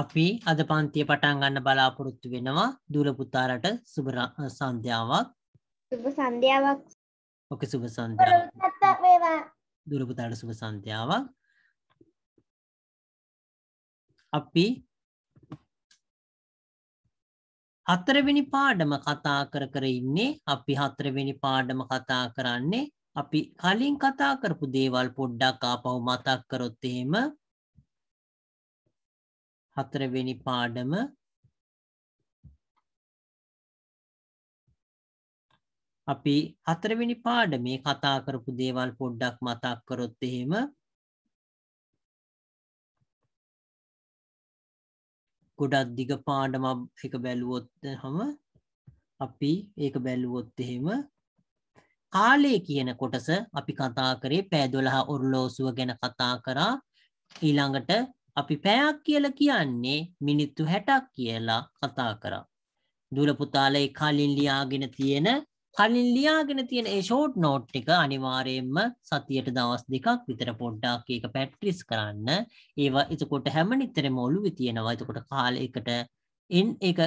අපි අද පන්තිය පටන් ගන්න බලාපොරොත්තු වෙනවා දුල පුතාලට සුබ සන්ධ්‍යාවක් සුබ සන්ධ්‍යාවක් ඕක සුබ සන්ධ්‍යාවක් වේවා දුල පුතාලට සුබ සන්ධ්‍යාවක් අපි හතරවෙනි පාඩම කතා කර කර ඉන්නේ අපි හතරවෙනි පාඩම කතා කරන්නේ අපි කලින් කතා කරපු දේවල් පොඩ්ඩක් ආපහු මතක් කරොත් එහෙම හතරවෙනි පාඩම අපි හතරවෙනි පාඩමේ කතා කරපු දේවල් පොඩ්ඩක් මතක් කරොත් එහෙම ගොඩක් දිග පාඩමක් එක බැලුවොත් හම අපි ඒක බැලුවොත් එහෙම කාලය කියන කොටස අපි කතා කරේ පෑ 12 ඔරලෝසුව ගැන කතා කරා ඊළඟට අපි පැයක් කියලා කියන්නේ මිනිත්තු 60ක් කියලා කතා කරා. දුල පුතාලා ඒ කලින් ලියාගෙන තියෙන කලින් ලියාගෙන තියෙන ඒ ෂෝට් නෝට් එක අනිවාර්යයෙන්ම සතියට දවස් දෙකක් විතර පොඩ්ඩක් ඒක පැට්‍රිස් කරන්න. ඒවා එතකොට හැම නිතරම ඔළුවේ තියෙනවා. එතකොට කාලයකට එන් ඒක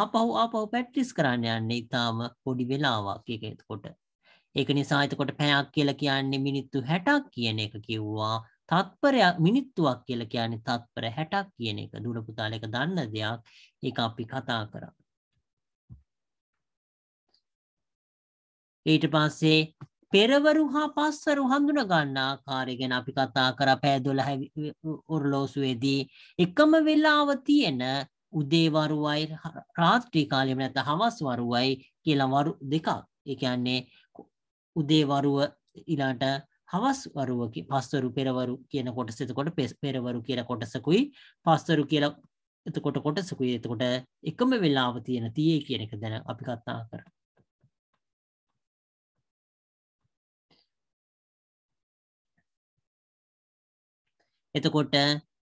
ආපහු ආපහු පැට්‍රිස් කරන්න යන්නේ ඊටාම පොඩි වෙලාවක් ඒක එතකොට. ඒක නිසා එතකොට පැයක් කියලා කියන්නේ මිනිත්තු 60ක් කියන එක කිව්වා. තත්පරයක් මිනිත්තුවක් කියලා කියන්නේ තත්පර 60ක් කියන එක දුර පුතාල එක දන්න දෙයක් ඒක අපි කතා කරා ඊට පස්සේ පෙරවරු හා පස්වරු හඳුන ගන්න ආකාරය ගැන අපි කතා කරා පැය 12 ඔරලෝසුවේදී එකම වෙලාව තියෙන උදේ වරුවයි රාත්‍රී කාලෙම නැත්නම් හවස් වරුවයි කියලා වරු දෙකක් ඒ කියන්නේ උදේ වරුව ඊළාට හවස් වරුවකි පස්වරු පෙරවරු කියන කොටස එතකොට පෙස් පෙරවරු කියන කොටසකුයි පස්වරු කියලා එතකොට කොටසකුයි එතකොට එකම වෙලාව තියෙන තියේ කියන එක දැන අපි කත්තා කර එතකොට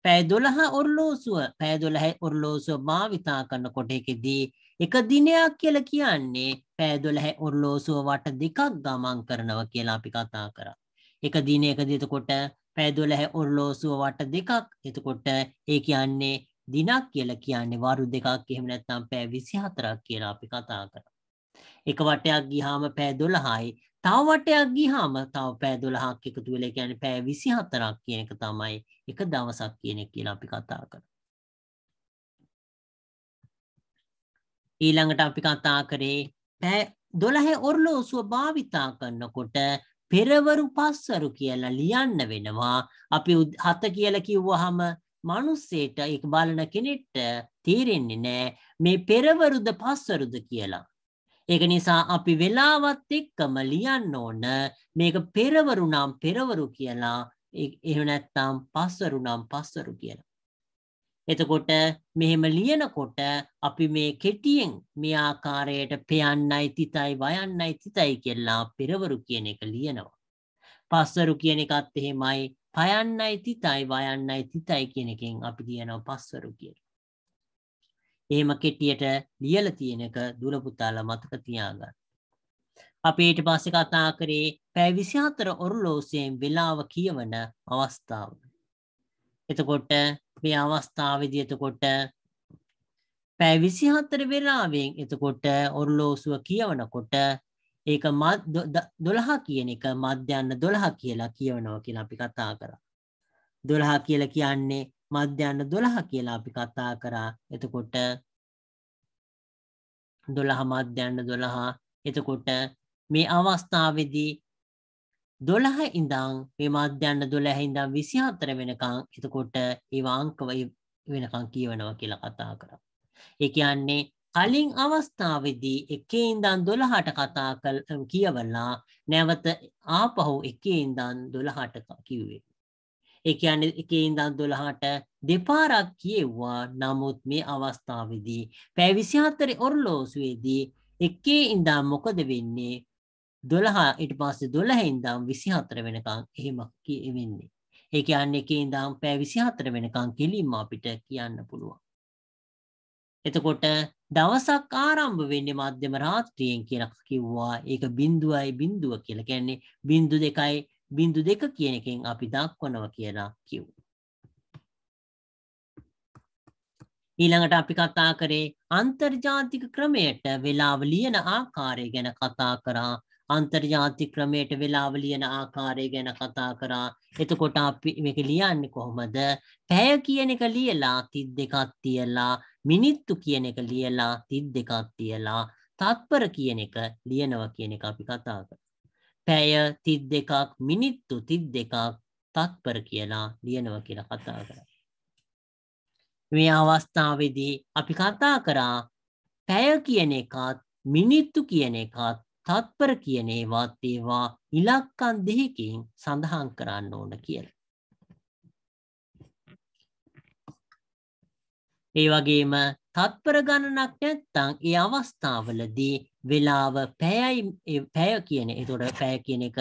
පැෑ දොළහ ඔරලෝසුව පැෑ දොළහැ ඔරලෝසුව භාවිතා කරන්න කොට එකෙදී එක දිනයක් කියල කියන්නේ පෑදොළහැ ඔරලෝසුව වට දෙකක් ගමන් කරනව කියලා අපි කතා කරා එක දින එක දෙතකොට පැදොලහැ ඔරලෝසුව වට දෙකක් එතකොට ඒ කියන්නේ දිනක් කියල කියන්නේ වරු දෙකක් එහෙම නැත්තම් පෑ විසි හතරක් කියලා අපි කතා කර. එක වටයක් ගිහාම පෑදොල හායි තව වටයක් ගිහාම තව පෑදොලහක් එකතු වෙල කියන පෑ විසි හතරක් කියන එක තමයි එක දවසක් කියන කියලා අපි කතා කර. ඊළඟට අපි කතා කරේ පෑ දොළහැ ඔරලෝසුව භාවිතා කරන්නකොට පෙරවරු පස්වරු කියලා ලියන්න වෙනවා අපි හත කියලා කිව්වහම මිනිස්සෙට ඒක බලන කෙනෙක්ට තේරෙන්නේ නැහැ මේ පෙරවරුද පස්වරුද කියලා. ඒක නිසා අපි වෙලාවත් එක්කම ලියන්න ඕන මේක පෙරවරු නම් පෙරවරු කියලා එහෙම නැත්නම් පස්වරු නම් පස්වරු කියලා. එතකොට මෙහෙම ලියනකොට අපි මේ කෙටියෙන් මේ ආකාරයට පෙයන්නයි තිතයි වයන්නයි තිතයි කියලා පෙරවරු කියන එක ලියනවා. පස්වරු කියන එකත් එහෙමයි පයන්නයි තිතයි වයන්නයි තිතයි කියන එකෙන් අපි කියනවා පස්වරු කියලා. එහෙම කෙටියට ලියලා තියෙන එක දුල පුතාලා මතක තියාගන්න. අපි ඊට පස්සේ කතා කරේ පැය 24 ඔරලෝසයෙන් වෙලාව කියවන අවස්ථාවයි. එතකොට මේ අවස්ථාවේදී එතකොට පැය 24 වෙලාවෙන් එතකොට ඔරලෝසුව කියවනකොට ඒක 12 කියන එක මධ්‍යන්න 12 කියලා කියවනවා කියලා අපි කතා කරා. 12 කියලා කියන්නේ මධ්‍යන්න 12 කියලා අපි කතා කරා. එතකොට 12 මධ්‍යන්න 12 එතකොට මේ අවස්ථාවේදී දොළහ ඉඳං විමාධ්‍යන්න දොළහ ඉඳම් විසිහතර වෙනකං එතකොට ඒවාංකවයි වෙනකං කියවනවා කියලා කතා කර. එකයන්නේ කලින් අවස්ථාවදී එකේ ඉඳන් දොළහට කතා කල් කියවලා නැවත ආපහු එකේ ඉඳන් දොළහට කිව්වේ. එකයන්න එකේ ඉඳන් දොළහට දෙපාරක් කියෙව්වා නමුත් මේ අවස්ථාවදී පැවිසිහතරි ඔරලෝසුවේදී එකේ ඉඳම් මොකද වෙන්නේ දොළහා ඉට පස්සේ දොළහෙන්දම් විසිහතර වෙනකං එහෙම කියවෙන්නේ. ඒක අන්න එක ඉඳම් පෑ විසිහතර වෙනකං කෙලින්ම අපිට කියන්න පුළුවන්. එතකොට දවසක් ආරම්භ වෙන්නේ මධ්‍යම රාත්‍රියෙන් කියලා කිව්වා ඒක බිඳුවයි බිඳුව කියලා කියන්නේ බිඳු දෙකයි බිඳු දෙක කියන එකෙන් අපි දක්වනවා කියලා කිව්වා. ඊළඟට අපි කතා කරේ අන්තර්ජාතික ක්‍රමයට වෙලාව ලියන ආකාරය ගැන කතා කරා අන්තර්ජාතික ක්‍රමයට වෙලාව ලියන ආකාරය ගැන කතා කරා. එතකොට අපි මේක ලියන්නේ කොහොමද? පැය කියන එක ලියලා 32ක් තියලා, මිනිත්තු කියන එක ලියලා 32ක් තියලා, තත්පර කියන එක ලියනවා කියන එක අපි කතා කරා. පැය 32ක්, මිනිත්තු 32ක්, තත්පර කියලා ලියනවා කියලා කතා කරා. මේ අවස්ථාවේදී අපි කතා කරා පැය කියන එකත් මිනිත්තු කියන එකත් තත්පර කියන ඒවාත් ඒවා ඉලක්කන් දෙකකින් සඳහන් කරන්න ඕන කියලා. ඒ වගේම තත්පර ගණනක් නැත්තං ඒ අවස්ථාවලදී වෙලාව පැයයි පැය කියන එතොට පැය කියන එක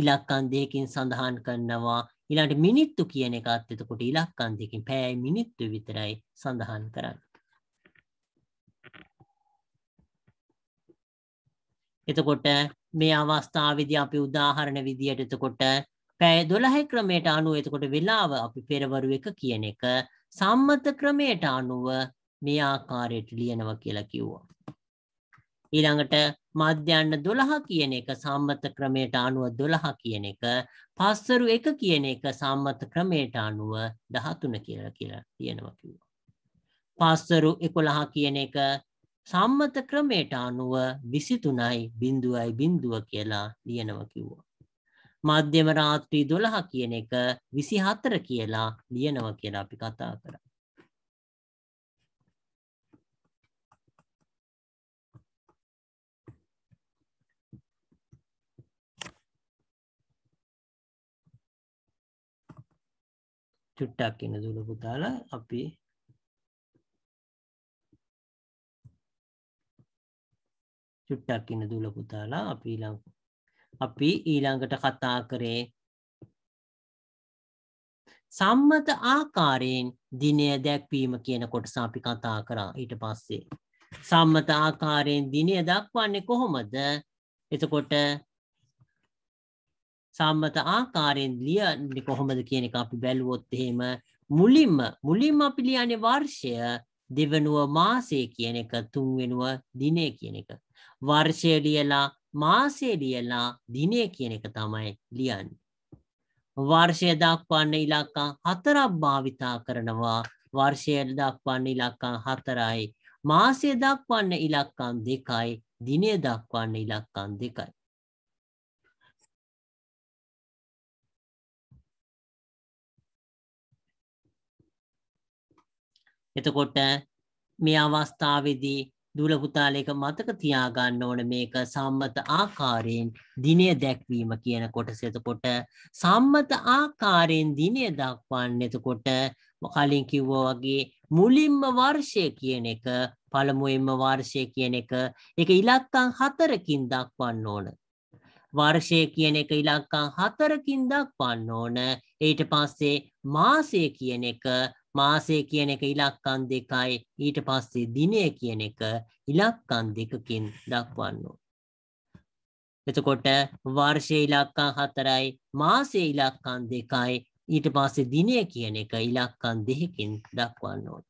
ඉලක්කන් දෙකින් සඳහන් කරනවා ඉලාට මිනිත්තු කියන එකත් එතකොට ඉලක්කන් දෙකින් පැයයි මිනිත්තු විතරයි සඳහන් කරන්න. එතකොට මේ අවස්ථාවේදී අපි උදාහරණ විදියට එතකොට පැය 12 ක්‍රමයට අනුව එතකොට වෙලාව අපි පෙරවරු එක කියන එක සම්මත ක්‍රමයට අනුව මේ ආකාරයට ලියනවා කියලා කිව්වා. ඊළඟට මධ්‍යන්න 12 කියන එක සම්මත ක්‍රමයට අනුව 12 කියන එක පස්සරු 1 කියන එක සම්මත ක්‍රමයට අනුව 13 කියලා කියලා තියෙනවා කිව්වා. පස්සරු 11 කියන එක සම්මත ක්‍රමයට අනුව විසිතුනයි බිඳුවයි බිඳුව කියලා ලියනව කිව්වා. මධ්‍යම රාත්‍රී දොළහ කියන එක විසි හතර කියලා ලියනව කියලා අපි කතා කර. චුට්ටක් එන දුළ පුතාලා අපි චුට්ටක් ඉන්න දුල පුතාලා අපි ඊළඟ අපි ඊළඟට කතා කරේ සම්මත ආකාරයෙන් දිනය දැක්වීම කියන කොටස අපි කතා කරා ඊට පස්සේ සම්මත ආකාරයෙන් දිනය දක්වන්නේ කොහොමද එතකොට සම්මත ආකාරයෙන් ලියන්නේ කොහොමද කියන එක අපි බැලුවොත් එහෙම මුලින්ම මුලින්ම අපි ලියන්නේ වර්ෂය දෙවනුව මාසය කියන එක තුන්වෙනුව දිනය කියන එක වර්ෂය ලියලා මාසේ ලියලා දිනය කියන එක තමයි ලියන්න. වර්ෂය දක්වන්න ඉලක්කා හතරක් භාවිතා කරනවා වර්ෂය දක්වන්න ඉලක්කා හතරයි මාසය දක්වන්න ඉලක්කම් දෙකයි දිනය දක්වන්න ඉලක්කම් දෙකයි. එතකොට මේ අවස්ථාවේදී දුලපුතාලේක මතක තියාගන්න ඕන මේක සම්මත ආකාරයෙන් දිනය දැක්වීම කියන කොටස එතකොට සම්මත ආකාරයෙන් දිනය දක්වන්න එතකොට කලින් කිව්වා වගේ මුලින්ම වර්ෂය කියන එක පළමුවෙන්ම වර්ෂය කියන එක ඒක ඉලක්කම් හතරකින් දක්වන්න ඕන වර්ෂය කියන එක ඉලක්කම් හතරකින් දක්වන්න ඕන ඊට පස්සේ මාසය කියන එක මාසය කියන එක ඉලක්කම් දෙකයි ඊට පස්සේ දිනය කියන එක ඉලක්කම් දෙකකින් දක්වන්න එතකොට වර්ෂය ඉලක්කම් හතරයි මාසය ඉලක්කම් දෙකයි ඊට පස්සේ දිනය කියන එක ඉලක්කම් දෙකකින් දක්වන්න ඕන.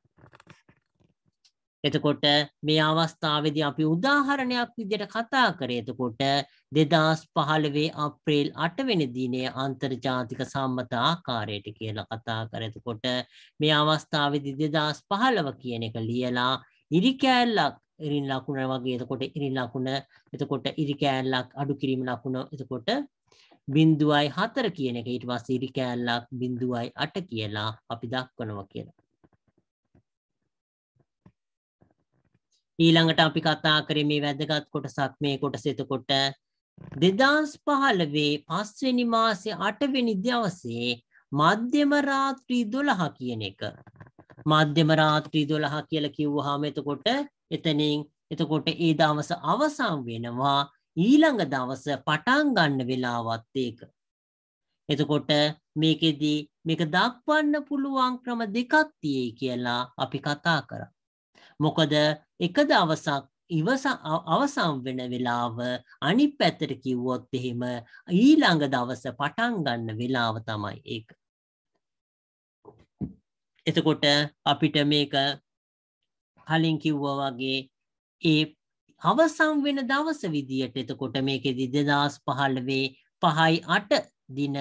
එතකොට මේ අවස්ථාවේදී අපි උදාහරණයක් විදිහට කතා කරේ. එතකොට 2015 අප්‍රේල් 8 වෙනි දිනේ අන්තර්ජාතික සම්මත ආකාරයට කියලා කතා කර. එතකොට මේ අවස්ථාවේදී 2015 කියන එක ලියලා ඉරිකෑල්ලක් ඉරින් ලකුණ වගේ එතකොට ඉරින් ලකුණ එතකොට ඉරිකෑල්ලක් අඩු කිරීම ලකුණ එතකොට බින්දුවයි හතර කියන එක ඊට පස්සේ ඉරිකෑල්ලක් බින්දුවයි අට කියලා අපි දක්වනවා කියලා. ඊළඟට අපි කතා කරේ මේ වැදගත් කොටසක් මේ කොටස එතකොට 2015 පස්වෙනි මාසේ 8 වෙනි දවසේ මධ්‍යම රාත්‍රී 12 කියන එක මධ්‍යම රාත්‍රී 12 කියලා කිව්වහම එතකොට එතනින් එතකොට ඒ දවස අවසන් වෙනවා ඊළඟ දවස පටන් ගන්න වෙලාවත් ඒක. එතකොට මේකෙදි මේක දක්වන්න පුළුවන් ක්‍රම දෙකක් තියෙයි කියලා අපි කතා කරා. මොකද එක දවසක් ඉවස අවසම් වෙන වෙලාව අනිත් පැත්තට කිව්වොත් එහෙම ඊළඟ දවස පටන් ගන්න වෙලාව තමයි ඒක. එතකොට අපිට මේක කලින් කිව්වා වගේ ඒ අවසම් වෙන දවස විදියට එතකොට මේකෙදි 2015 5යි 8 දින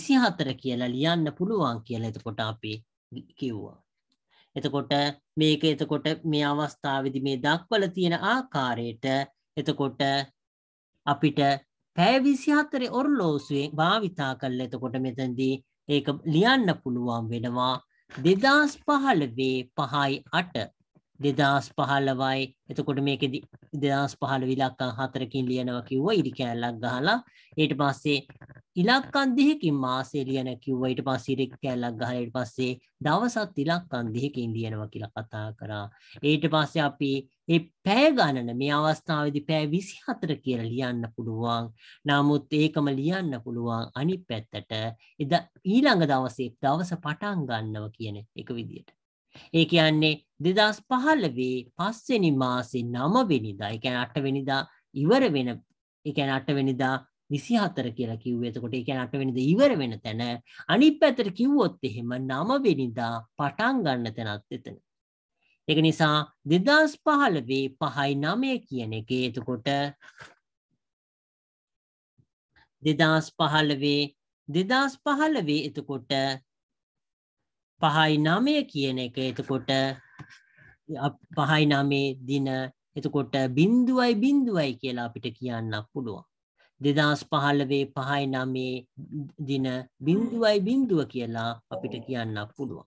24 කියලා ලියන්න පුළුවන් කියලා එතකොට අපි කිව්වා. එතකොට මේක එතකොට මේ අවස්ථාවදි මේ දක්වල තියෙන ආකාරයට එතකොට අපිට පැෑවිසිහත්තරේ ඔරලෝසුවෙන් භාවිතා කල් එතකොට මෙතැදී ඒක ලියන්න පුළුවන් වෙනවා දෙදස් පහළවේ පහයි අට දෙදස් පහලවයි එතකොට මේක දෙදස් පහළ විලක්කා හතරකින් ලියනව කිව්ව ඉරි කෑල්ලක් ගහලා ඊට පස්සේ ඉලක්කන් දෙහකින් මාසේ ලියන කිව්ව ඊට පස්සේ ඉරි කෑල්ලක් ගහලා ඊට පස්සේ දවසත් ඉලක්කන් දෙහකින් ලියනවා කියලා කතා කරා ඊට පස්සේ අපි ඒ පැය ගණන මේ අවස්ථාවේදී පැය 24 කියලා ලියන්න පුළුවන්. නමුත් ඒකම ලියන්න පුළුවන් අනිත් පැත්තට ඊළඟ දවසේ දවස පටන් ගන්නව කියන එක විදියට. ඒ කියන්නේ දෙදස් පහල්ලවේ පස්වෙනි මාසේ නමවෙනිදා එකැන අටවෙනිදා ඉවර වෙන එකැන අටවෙනිදා විසිහතර කියලා කිව්වතකොට එකැන අටවෙනිද ඉවර වෙන තැන අනි පැතර කිව්වොත් එහෙම නමවෙනිදා පටන් ගන්න තැනත් එතන. එක නිසා දෙදස් පහලවේ පහයි නමය කියන එක එතකොට දෙදස් පහලවේ දෙදස් පහලවේ එතකොට පහයි නමය කියන එක එතකොට පහයි නමේ දින එතකොට බින්දුවයි බින්දුවයි කියලා අපිට කියන්නක් පුළුවන්. දෙදස් පහලවේ පහයි නමේ දින බින්දුවයි බින්දුව කියලා අපිට කියන්නක් පුළුවන්.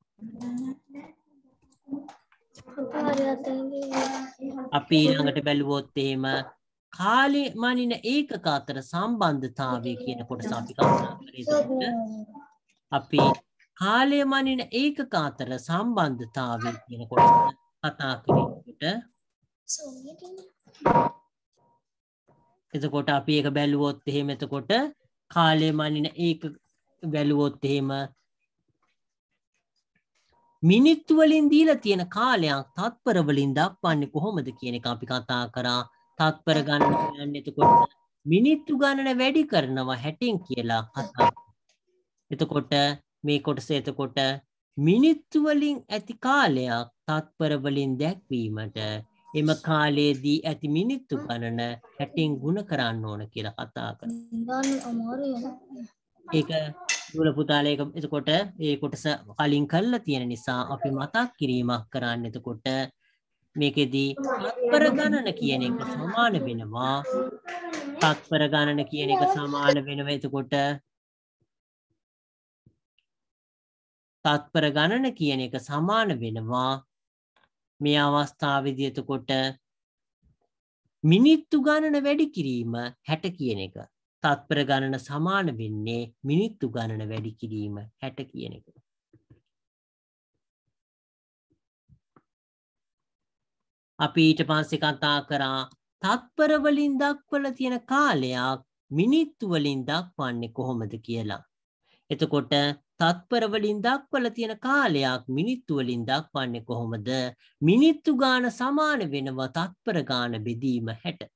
අපි ළඟට බැලුවොත් එහෙම කාලෙ මනින ඒක අතර සම්බන්ධතාවය කියන කොට සාපිකා අපි කාලය මනින ඒකක අතර සම්බන්ධතාවය කියන කොටස කතා කරනකොට එතකොට අපි ඒක බැලුවොත් එහෙම එතකොට කාලය මනින ඒක බැලුවොත් එහෙම මිනිත්තු වලින් දීලා තියෙන කාලයක් තත්පර වලින් දක්වන්නේ කොහොමද කියන එක අපි කතා කරා තත්පර ගණන කියන්නේ එතකොට මිනිත්තු ගණන වැඩි කරනවා 60න් කියලා කතා. එතකොට මේ කොටස එතකොට මිනිත්තු වලින් ඇති කාලයක් තත්පර වලින් දැක්වීමට එම කාලයේදී ඇති මිනිත්තු ගණන 60න් ගුණ කරන්න ඕන කියලා කතා කරනවා. ඒක දුර පුතාලා ඒක එතකොට ඒ කොටස කලින් කරලා තියෙන නිසා අපි මතක් කිරීමක් කරන්න එතකොට මේකෙදී තත්පර ගණන කියන එක සමාන වෙනවා තත්පර ගණන කියන එක සමාන වෙනවා එතකොට තත්පර ගණන කියන එක සමාන වෙනවා මේ අවස්ථාවේදී එතකොට මිනිත්තු ගණන වැඩි කිරීම 60 කියන එක. තත්පර ගණන සමාන වෙන්නේ මිනිත්තු ගණන වැඩි කිරීම 60 කියන එක. අපි ඊට පස්සේ කතා කරා තත්පර වලින් දක්වලා තියෙන කාලයක් මිනිත්තු වලින් දක්වන්නේ කොහොමද කියලා. එතකොට තත්පර වලින් දක්වලා තියෙන කාලයක් මිනිත්තු වලින් දක්වන්නේ කොහොමද? මිනිත්තු ගාන සමාන වෙනවා තත්පර ගාන බෙදීම 60.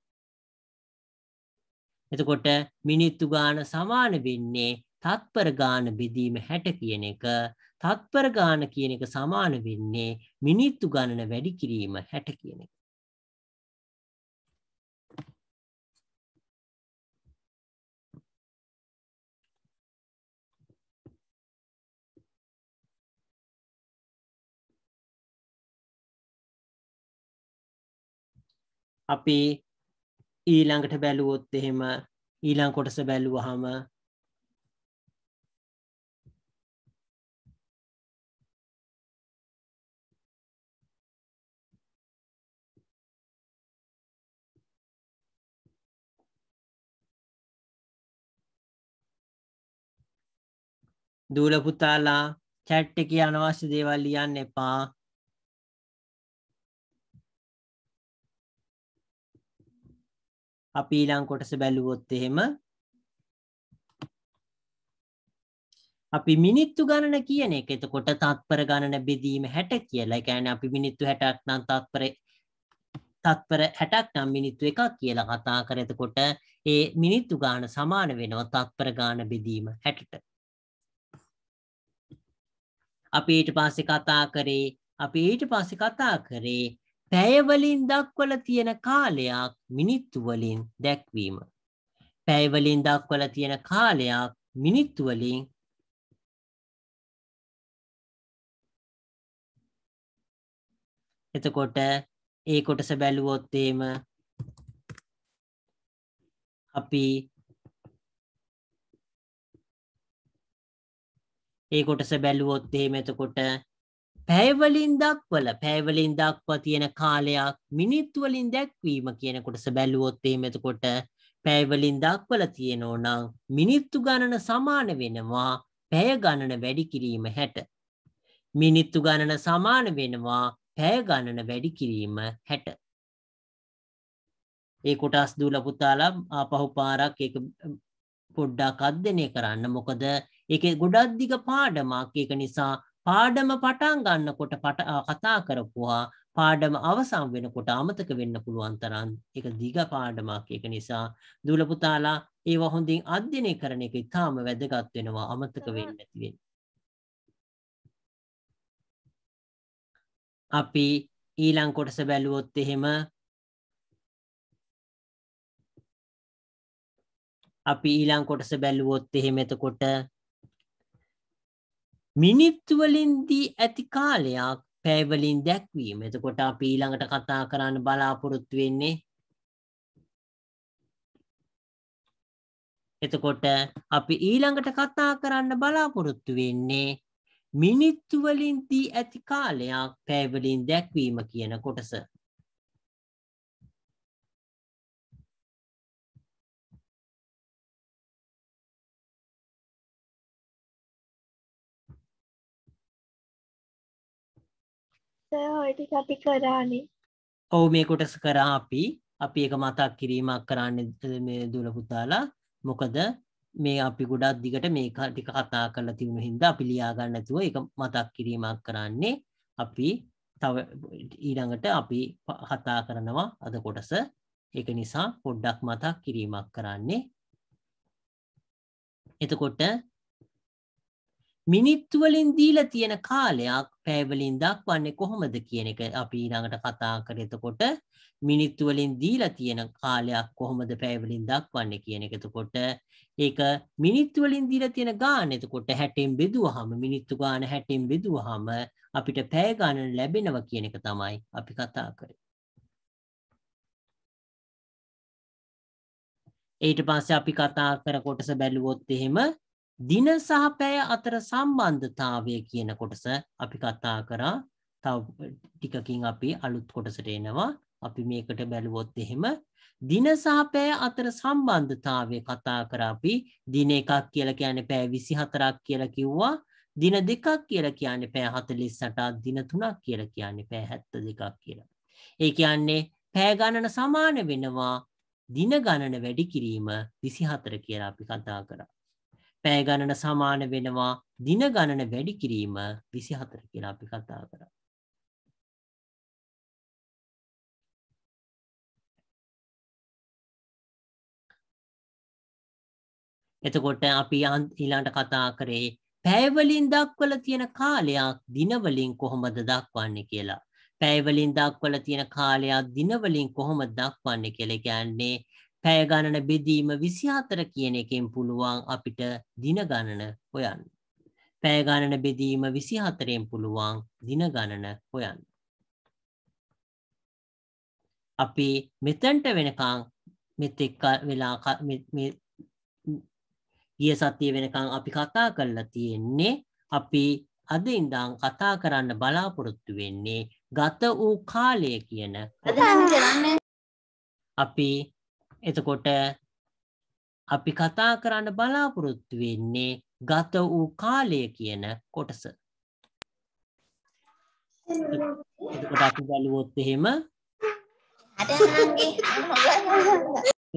එතකොට මිනිත්තු ගාන සමාන වෙන්නේ තත්පර ගාන බෙදීම 60 කියන එක තත්පර ගාන කියන එක සමාන වෙන්නේ මිනිත්තු ගණන වැඩි කිරීම 60 කියන එක. අපි ඊළඟට බැලුවොත් එහෙම ඊළං කොටස බැලුවහම දූලපුතාලා චැට්ට කිය අනවශ්‍ය දේවල් ලියන්න එපා අපි ඊළඟ කොටස බැලුවොත් එහෙම අපි මිනිත්තු ගණන කියන එක එතකොට තත්පර ගණන බෙදීම 60 කියලා. ඒ කියන්නේ අපි මිනිත්තු 60ක් නම් තත්පර තත්පර 60ක් නම් මිනිත්තු එකක් කියලා කතා කර. එතකොට ඒ මිනිත්තු ගාන සමාන වෙනවා තත්පර ගාන බෙදීම 60ට. අපි ඊට පස්සේ කතා කරේ අපි ඊට පස්සේ කතා කරේ පැයවලින් දක්වල තියෙන කාලයක් මිනිත්තුවලින් දැක්වීම. පැයවලින් දක්වල තියෙන කාලයක් මිනිත්තුවලින් එතකොට ඒ කොටස බැලුවොත්තේම අපි ඒ කොටස බැලුවොත් එහෙම එතකොට පැයවලින් දක්වල පැවලින් දක්ව තියෙන කාලයක් මිනිත්වලින් දැක්වීම කියන කොටස බැලුවොත්තේ මෙතකොට පැවලින් දක්වල තියෙනෝනම් මිනිත්තු ගණන සමාන වෙනවා පැය ගණන වැඩි කිරීම හැට. මිනිත්තු ගණන සමාන වෙනවා පැය ගණන වැඩි කිරීම හැට. ඒ කොටස් දූ ලපුතාලා ආපහු පාරක් එක පොඩ්ඩක් අධ්‍යනය කරන්න මොකද එක ගොඩක්දිග පාඩමක් ඒක නිසා පාඩම පටන් ගන්නකොට කතා කරපුවා පාඩම අවසන් වෙනකොට අමතක වෙන්න පුළුවන් තරම් ඒක දිග පාඩමක් ඒක නිසා දුවල පුතාලා ඒව හොඳින් අධ්‍යයනය කරන එක ඉතාම වැදගත් වෙනවා අමතක වෙන්නේ නැති වෙන්න. අපි ඊළඟ කොටස බැලුවොත් එහෙම අපි ඊළඟ කොටස බැලුවොත් එහෙම එතකොට මිනිත්තුවලින් දී ඇති කාලයක් පැවලින් දැක්වීම එතකොට අපි ඊළඟට කතා කරන්න බලාපොරොත්තු වෙන්නේ එතකොට අපි ඊළඟට කතා කරන්න බලාපොරොත්තු වෙන්නේ මිනිත්තුවලින් දී ඇති කාලයක් පැවලින් දැක්වීම කියන කොටස හොටික අපි කරානේ ඔවු මේ කොටස කරා අපි අපි එක මතක් කිරීමක් කරන්න මේ දුලපුතාලා මොකද මේ අපි ගොඩක් දිගට මේ ටික කතා කරලා තිවුණු හින්ද අපි ලියාගන්න ඇතුව එක මතක් කිරීමක් කරන්නේ අපි තව ඊළඟට අපි කතා කරනවා අද කොටස එක නිසා පොඩ්ඩක් මතක් කිරීමක් කරන්නේ එතකොට මිනිත්තු වලින් දීලා තියෙන කාලයක් පැය වලින් දක්වන්නේ කොහොමද කියන එක අපි ඊළඟට කතා කරේ එතකොට මිනිත්තු වලින් දීලා තියෙන කාලයක් කොහොමද පැය වලින් දක්වන්නේ කියන එක එතකොට ඒක මිනිත්තු වලින් දීලා තියෙන ගාන එතකොට 60ෙන් බෙදුවහම මිනිත්තු ගාන 60ෙන් බෙදුවහම අපිට පැය ගණන ලැබෙනවා කියන එක තමයි අපි කතා කරේ ඊට පස්සේ අපි කතා කර කොටස බැලුවොත් එහෙම දින සහ පැය අතර සම්බන්ධතාවය කියන කොටස අපි කතා කරා තව ටිකකින් අපි අලුත් කොටසට එනවා අපි මේකට බැලුවොත් එහෙම දින සහ පැය අතර සම්බන්ධතාවය කතා කරා අපි දින එකක් කියලා කියන්නේ පැය 24ක් කියලා කිව්වා දින දෙකක් කියලා කියන්නේ පැය 48ක් දින තුනක් කියලා කියන්නේ පැය 72ක් කියලා. ඒ කියන්නේ පැය ගණන සමාන වෙනවා දින ගණන වැඩි කිරීම 24 කියලා අපි කතා කරා. පැය ගණන සමාන වෙනවා දින ගණන වැඩි කිරීම 24 කියලා අපි කතා කරා. එතකොට අපි ඊළඟට කතා කරේ පැය වලින් දක්වලා තියෙන කාලයක් දින වලින් කොහොමද දක්වන්නේ කියලා. පැය වලින් දක්වලා තියෙන කාලයක් දින වලින් කොහොමද දක්වන්නේ කියලා කියන්නේ පැය ගණන බෙදීම 24 කියන එකෙන් පුළුවන් අපිට දින ගණන හොයන්න. පැය ගණන බෙදීම 24ෙන් පුළුවන් දින ගණන හොයන්න. අපි මෙතෙන්ට වෙනකන් මෙතෙක් වෙලා මේ ගිය සතිය වෙනකන් අපි කතා කරලා තියෙන්නේ අපි අද ඉඳන් කතා කරන්න බලාපොරොත්තු වෙන්නේ ගත වූ කාලය කියන අපි එතකොට අපි කතා කරන්න බලාපොරොත්තු වෙන්නේ ගත වූ කාලය කියන කොටස. එතකොට අපි බැලුවොත් එහෙම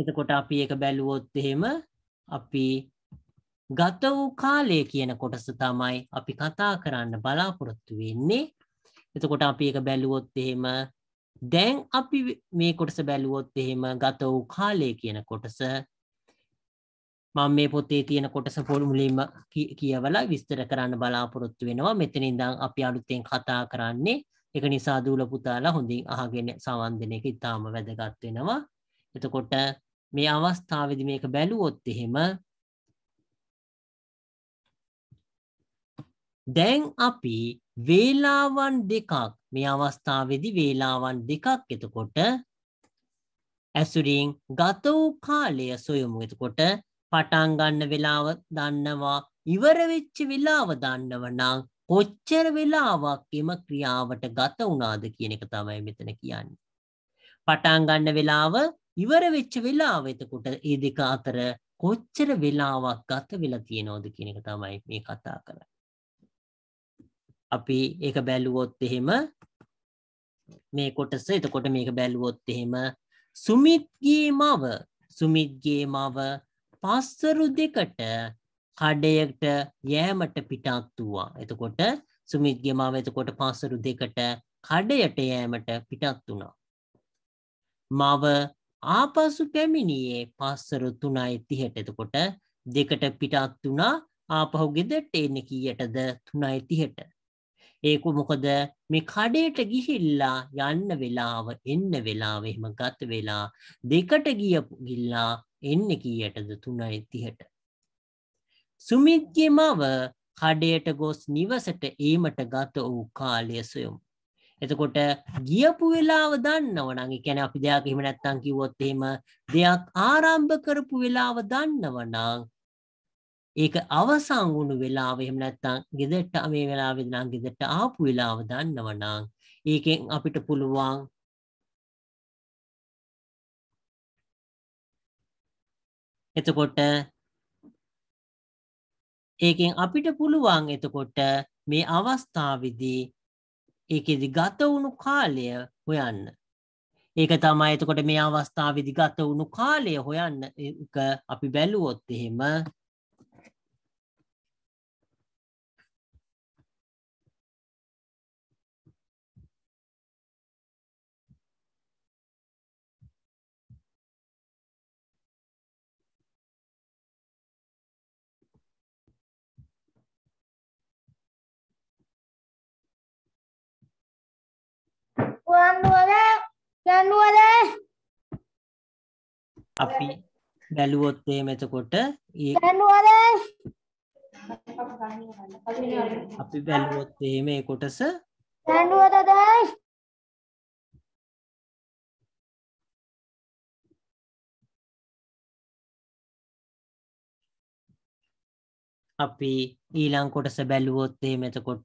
එතකොට අපි ඒක බැලුවොත් එහෙම අපි ගත වූ කාලය කියන කොටස තමයි අපි කතා කරන්න බලාපොරොත්තු වෙන්නේ. එතකොට අපි ඒක බැලුවොත් එහෙම දැන් අපි මේ කොටස බැලුවොත් එහෙම ගත වූ කාලය කියන කොටස මම මේ පොතේ තියෙන කොටස පොඩි මුලින්ම කියවලා විස්තර කරන්න බලාපොරොත්තු වෙනවා මෙතන ඉඳන් අපි අලුතෙන් කතා කරන්නේ ඒක නිසා දූල පුතාලා හොඳින් අහගෙන සවන් දෙන එක ඉතාම වැදගත් වෙනවා එතකොට මේ අවස්ථාවේදී මේක බැලුවොත් එහෙම දැන් අපි වේලාවන් දෙකක් මේ අවස්ථාවේදී වේලාවන් දෙකක් එතකොට ඇසුරින් ගත වූ කාලය සොයමු. එතකොට පටන් ගන්න වෙලාව දන්නවා, ඉවර වෙච්ච වෙලාව දන්නව නම් කොච්චර වෙලාවක් එම ක්‍රියාවට ගත වුණාද කියන එක තමයි මෙතන කියන්නේ. පටන් ගන්න වෙලාව ඉවර වෙච්ච වෙලාව එතකොට ඒ දෙක අතර කොච්චර වෙලාවක් ගත වෙලා තියෙනවද කියන එක තමයි මේ කතා කරන්නේ. අපි ඒක බැලුවොත් එහෙම මේ කොටස එතකොට මේක බැලුවොත් එහෙම සුමිත්ගේ මව සුමිත්ගේ මව පස්සරු දෙකට කඩයට යෑමට පිටත්තුවා එතකොට සුමිත්ගේ මව එතකොට පස්සරු දෙකට කඩයට යෑමට පිටත් වුණා මව ආපසු පැමිණියේ පස්සරු තුනයි තිහට එතකොට දෙකට පිටත් වුණා ආපහු ගෙදට එන්න කීයටද තුනයි තිහට ඒක මොකද මේ කඩේට ගිහිල්ලා යන්න වෙලාව එන්න වෙලාව එහෙම ගත වෙලා දෙකට ගිය ගිල්ලා එන්නේ කීයටද 3:30ට සුමිත්ගේ මව කඩේට ගොස් නිවසට ඒමට ගත වූ කාලය සොයමු එතකොට ගියපු වෙලාව දන්නවනං කැන අපි දෙයක් එහෙම නැත්තං කිවොත් එහෙම දෙයක් ආරම්භ කරපු වෙලාව දන්නවනං ඒක අවසන් වුණු වෙලාව එහෙම නැත්නම් ගෙදරට මේ වෙලාවේදී නම් ගෙදරට ආපු වෙලාව දන්නවනම් ඒකෙන් අපිට පුළුවන් එතකොට ඒකෙන් අපිට පුළුවන් එතකොට මේ අවස්ථාවේදී ඒකෙදි ගත වුණු කාලය හොයන්න. ඒක තමයි එතකොට මේ අවස්ථාවේදී ගත වුණු කාලය හොයන්න එක අපි බැලුවොත් එහෙම දඬුවද? අපි බැලුවොත් එහෙම එතකොට දඬුවද? අපි බැලුවොත් එහෙම ඒ කොටස දඬුවද? අපි ඊළඟ කොටස බැලුවොත් එහෙම එතකොට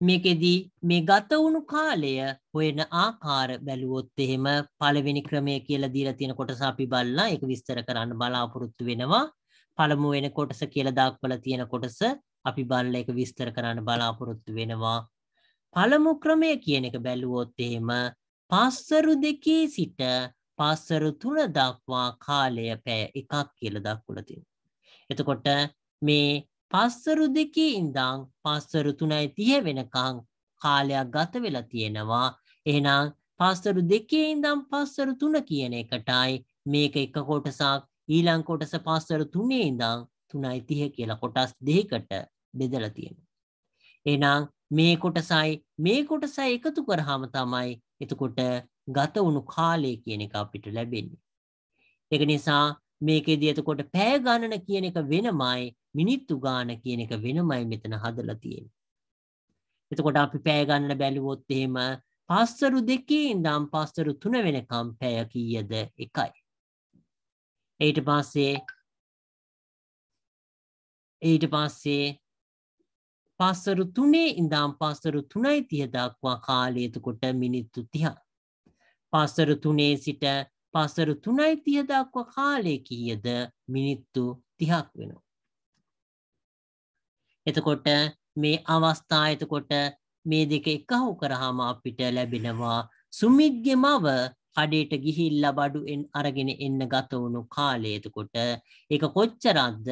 මේකෙදී මේ ගත වුණු කාලය හොයන ආකාර බැලුවොත් එහෙම පළවෙනි ක්‍රමය කියලා දීලා තියෙන කොටස අපි බලලා ඒක විස්තර කරන්න බලාපොරොත්තු වෙනවා. පළමු වෙන කොටස කියලා දාක්වලා තියෙන කොටස අපි බලලා ඒක විස්තර කරන්න බලාපොරොත්තු වෙනවා. පළමු ක්‍රමය කියන එක බැලුවොත් එහෙම පාස්සරු දෙකේ සිට පාස්සරු තුන දක්වා කාලය පැය එකක් කියලා දක්වලා තියෙනවා. එතකොට මේ පස්වරු දෙකේ ඉඳං පස්වරු තුනයි තිය වෙනකං කාලයක් ගත වෙලා තියෙනවා එහෙනම් පස්වරු දෙකේ ඉඳම් පස්වරු තුන කියන එකටයි මේක එක කොටසක් ඊළං කොටස පස්වරු තුනේ ඉඳං තුනයි තිය කියලා කොටස් දෙකට බෙදලා තියෙනවා. එහෙනම් මේ කොටසයි මේ කොටසයි එකතු කරාම තමයි එතකොට ගත වුණු කාලය කියන එක අපිට ලැබෙන්නේ. ඒක නිසා මේකෙදී එතකොට පැය ගණන කියන එක වෙනමයි මිනිත්තු ගාන කියන එක වෙනමයි මෙතන හදලා තියෙන්නේ. එතකොට අපි පැය ගන්න බැලුවොත් එහෙම පස්තරු දෙකේ ඉඳන් පස්තරු තුන වෙනකම් පැය කීයද? එකයි. ඊට පස්සේ ඊට පස්සේ පස්තරු තුනේ ඉඳන් පස්තරු 3:30 දක්වා කාලය එතකොට මිනිත්තු 30. පස්තරු තුනේ සිට පස්තරු 3:30 දක්වා කාලය කීයද? මිනිත්තු 30ක් වෙනවා. එතකොට මේ අවස්ථා එතකොට මේ දෙක එකහු කරාම අපිට ලැබෙනවා සුමිත්ගේ මව කඩේට ගිහිල්ලා බඩුෙන් අරගෙන එන්න ගත වුණු කාලය එතකොට ඒක කොච්චරක්ද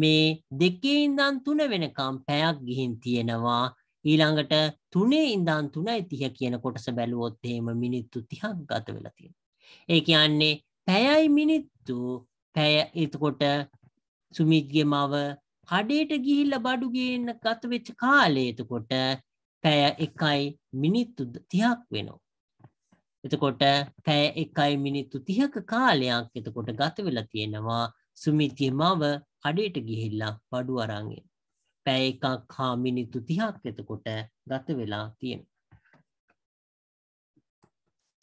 මේ දෙකේ ඉඳන් තුන වෙනකම් පැයක් ගිහින් තියෙනවා ඊළඟට තුනේ ඉඳන් 3:30 කියන කොටස බැලුවොත් එහෙම මිනිත්තු 30ක් ගත වෙලා තියෙනවා. ඒ කියන්නේ පැයයි මිනිත්තු පැය එතකොට සුමිත්ගේ මව කඩේට ගිහිල්ල බඩු ගේන්න ගත වෙච්ච කාලේ එතකොට පැය එකයි මිනිත්තු තියක් වෙනවා. එතකොට පැය එකයි මිනිත්තු තිහක කාලයක් එතකොට ගත වෙලා තියෙනවා සුමිතිය මව කඩේට ගිහිල්ලා බඩු අරංගෙන්. පැය එකක් හා මිනිත්තු තිහක් එතකොට ගත වෙලා තියෙන.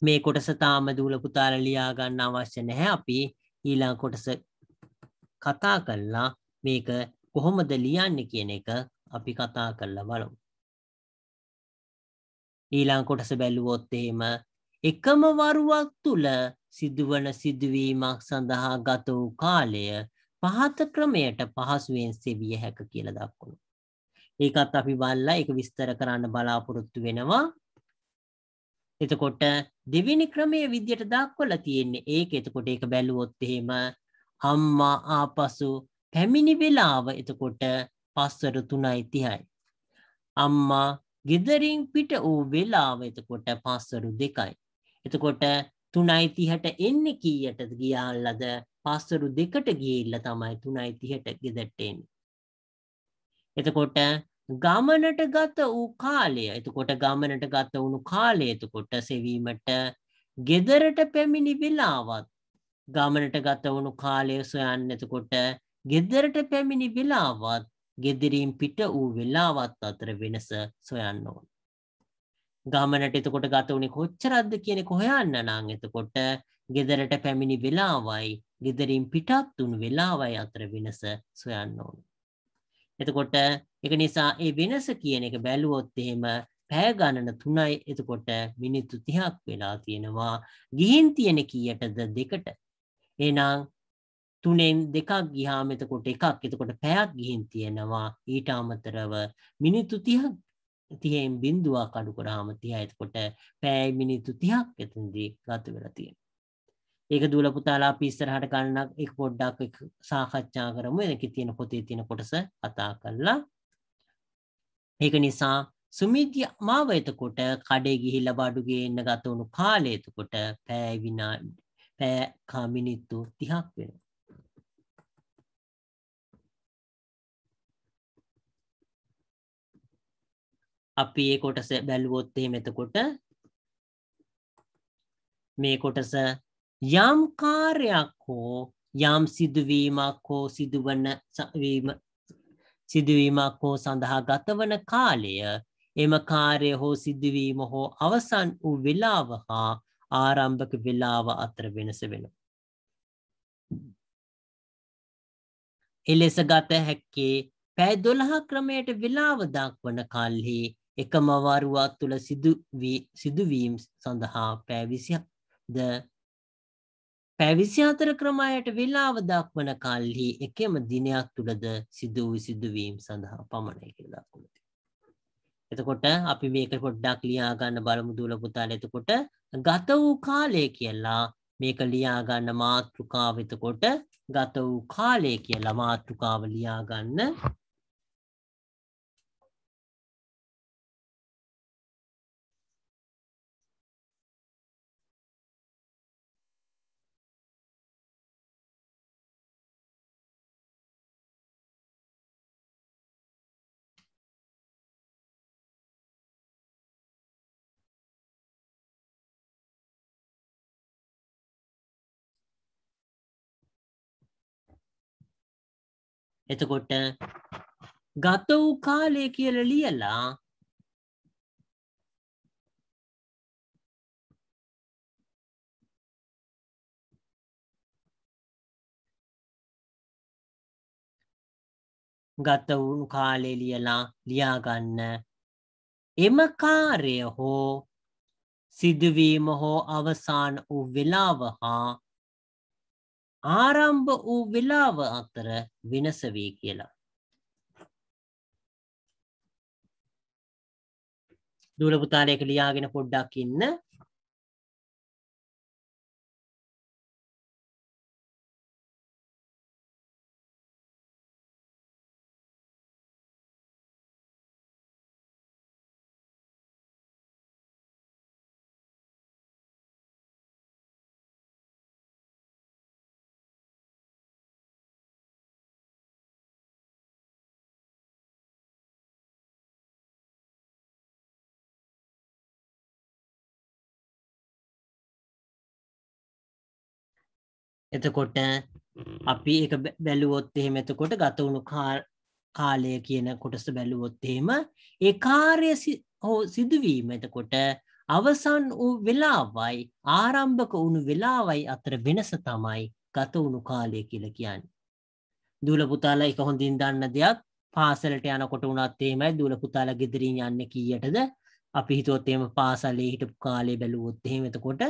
මේ කොටස තාම දූල පුතාල ලියාගන්න අවශ්‍ය නැහැ අපි ඊළං කොටස කතා කල්ලා මේක කොහොමද ලියන්නේ කියන එක අපි කතා කරලා බලමු. ඊළං කොටස බැලුවොත් එහෙම එකම වරුවක් තුළ සිදුවන සිදුවීමක් සඳහා ගත වූ කාලය පහත ක්‍රමයට පහසුවෙන් සෙවිය හැක කියල දක්වුණු. ඒකත් අපි බල්ලා එක විස්තර කරන්න බලාපොරොත්තු වෙනවා. එතකොට දෙවිනි ක්‍රමය විදියට දක්වල තියෙන්නේ ඒක එතකොට එක බැලුවොත් එහෙම අම්මා ආපසු පැමිණි වෙලාව එතකොට පස්වර තුනයි තිහයි. අම්මා ගෙදරින් පිට වූ වෙලාව එතකොට පස්වරු දෙකයි. එතකොට තුනයි තිහට එන්න කීයට ගියාල්ලද පස්වරු දෙකට ගිල්ල තමයි තුනයි තිහට ගෙදට්ටෙන්. එතකොට ගමනට ගත වූ කාලය එතකොට ගමනට ගත වුණු කාලය එතකොට සෙවීමට ගෙදරට පැමිණි වෙලාවත් ගමනට ගත වුණු කාලය සොයන්න එතකොට ගෙදරට පැමිණි වෙලාවත් ගෙදරින් පිට වූ වෙලාවත් අතර වෙනස සොයන්න ඕන. ගමනට එතකොට ගත වුණේ කොච්චරද්ද කියන කොහොයන්න නම් එතකොට ගෙදරට පැමිණි වෙලාවයි ගෙදරින් පිටත් වුණු වෙලාවයි අතර වෙනස සොයන්න ඕන. එතකොට ඒක නිසා ඒ වෙනස කියන එක බැලුවොත් එහෙම පැය ගණන තුනයි එතකොට මිනිත්තු 30ක් වෙලා තියෙනවා. ගිහින් තියෙන කීයටද දෙකට. එහෙනම් තුනෙන් දෙකක් ගිහාම එතකොට එකක් එතකොට පැයක් ගිහින් තියෙනවා ඊට අමතරව මිනිත්තු 30ක් 30න් බිඳුවක් අඩු කරාම 30 එතකොට පැය මිනිත්තු 30ක් එතනදී ගත වෙලා තියෙනවා ඒක දුවල පුතාලා අපි ඉස්සරහට ගන්න එක පොඩ්ඩක් එක සාකච්ඡා කරමු ඒකේ තියෙන පොතේ තියෙන කොටස කතා කරලා ඒක නිසා සුමිද්‍ය මාව එතකොට කඩේ ගිහිල්ලා බඩුගේ එන්න ගත වුණු කාලය එතකොට පැය විනාඩි පැය කා මිනිත්තු 30ක් වෙනවා අපි ඒ කොටස බැලුවොත් එහෙම එතකොට මේ කොටස යම් කාර්යයක් හෝ යම් සිදුවීමක් හෝ සිදුවන සිදුවීමක් හෝ සඳහා ගතවන කාලය එම කාර්ය හෝ සිදුවීම හෝ අවසන් වූ වෙලාව හා ආරම්භක වෙලාව අතර වෙනස වෙනවා. එලෙස ගත හැක්කේ පැය දොළහ ක්‍රමයට වෙලාව දක්වන කල්හි එකම අවරුවා තුළ සිදුවීම් සඳහා පැවිසියක් ද පැවිසිාතර ක්‍රමයට වෙලාව දක්වන කල්හි එකම දිනයක් තුළද සිදුව සිදුවීම් සඳහා පමණය කියලාකුණති. එතකොට අපි මේක පොඩ්ඩක් ලියාගන්න බලමු දූල පුතාල එතකොට ගත වූ කාලය කියලා මේක ලියාගන්න මාතෘකාව එතකොට ගත වූ කාලය කියලා මාතෘකාව ලියාගන්න එතකොට ගත වූ කාලය කියල ලියලා ගත වුණු කාලය ලියලා ලියාගන්න එම කාරය හෝ සිදුවීම හෝ අවසාන වූ වෙලාව හා ආරම්භ වූ වෙලාව අතර වෙනස වේ කියලා. දූලපුතාලයක ලියාගෙන පොඩ්ඩක් ඉන්න එතකොට අපි එක බැලුවොත් එහෙම එතකොට ගතවුණු කාලය කියන කොටස බැලුවොත් එහෙම ඒ කාර්ය හෝ සිදුවීම එතකොට අවසන් වූ වෙලාවයි ආරම්භක වුණු වෙලාවයි අතර වෙනස තමයි ගතවුණු කාලය කියල කියන්න. දූල පුතාලා එක හොඳින් දන්න දෙයක් පාසලට යනකොට වුණත් එහෙමයි දූල පුතාලා ගෙදරින් යන්න කීයටද අපි හිතොත්තේම පාසලේ හිටපු කාලේ බැලුවොත් එහෙම එතකොට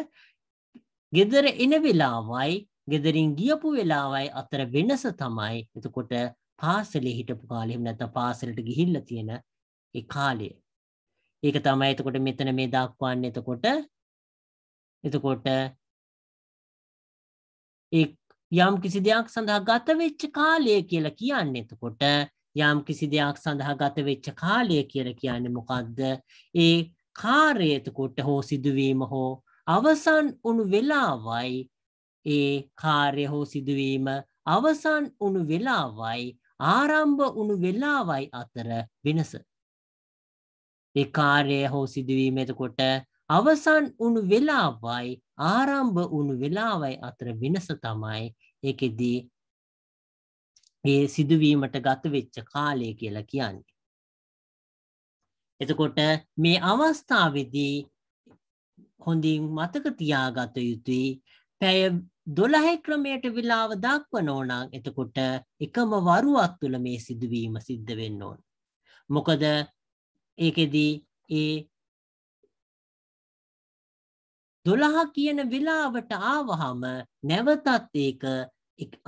ගෙදර එන වෙලාවයි ගෙදරින් ගියපු වෙලාවයි අතර වෙනස තමයි එතකොට පාසලේ හිටපු කාලෙම නැත්නම් පාසලට ගිහිල්ලා තියෙන ඒ කාලය. ඒක තමයි එතකොට මෙතන මේ දක්වන්නේ එතකොට එතකොට ඒ යම් කිසි දෙයක් සඳහා ගත වෙච්ච කාලය කියලා කියන්නේ එතකොට යම් කිසි දෙයක් සඳහා ගත වෙච්ච කාලය කියලා කියන්නේ මොකද්ද? ඒ කාර්යය එතකොට හෝ සිදුවීම හෝ අවසන් වුණු වෙලාවයි ඒ කාර්ය හෝ සිදුවීම අවසන් උණු වෙලාවයි ආරම්භ උණු වෙලාවයි අතර වෙනස. ඒ කාර්ය හෝ සිදුවීම එතකොට අවසන් උණු වෙලාවයි ආරම්භ උණු වෙලාවයි අතර වෙනස තමයි ඒකෙදී ඒ සිදුවීමට ගතවෙච්ච කාලය කියලා කියන්නේ. එතකොට මේ අවස්ථාවදී හොඳින් මතක තියාගත යුතුයි පැය දොළහේ ක්‍රමයට විලාව දක්වන ඕනං එතකොට එකම වරුවක් තුළ මේ සිදුවීම සිද්ධ වෙන්න ඕන. මොකද ඒකෙදී ඒ දොළහ කියන විලාවට ආවහම නැවතත් ඒක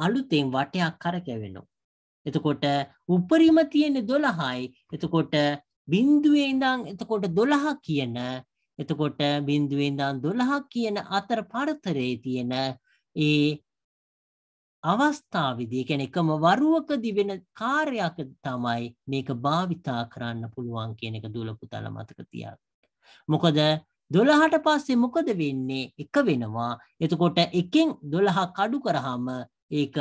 අලුතෙන් වටයක් කරකැවෙනවා. එතකොට උපරිම තියෙන දොළහයි එතකොට බින්දුවේ ඉඳං එතකොට දොළහ කියන එතකොට බින්දුවෙන්දන් දොළහක් කියන අතර පරතරේ තියෙන ඒ අවස්ථා විදිය කැන එකම වරුවකදි වෙන කාර්යක තමයි මේක භාවිතා කරන්න පුළුවන් කියන එක දුලපුතල මතක තියක්. මොකද දොළහට පස්සේ මොකද වෙන්නේ එක වෙනවා එතකොට එකෙන් දොළහා කඩු කරහම ඒක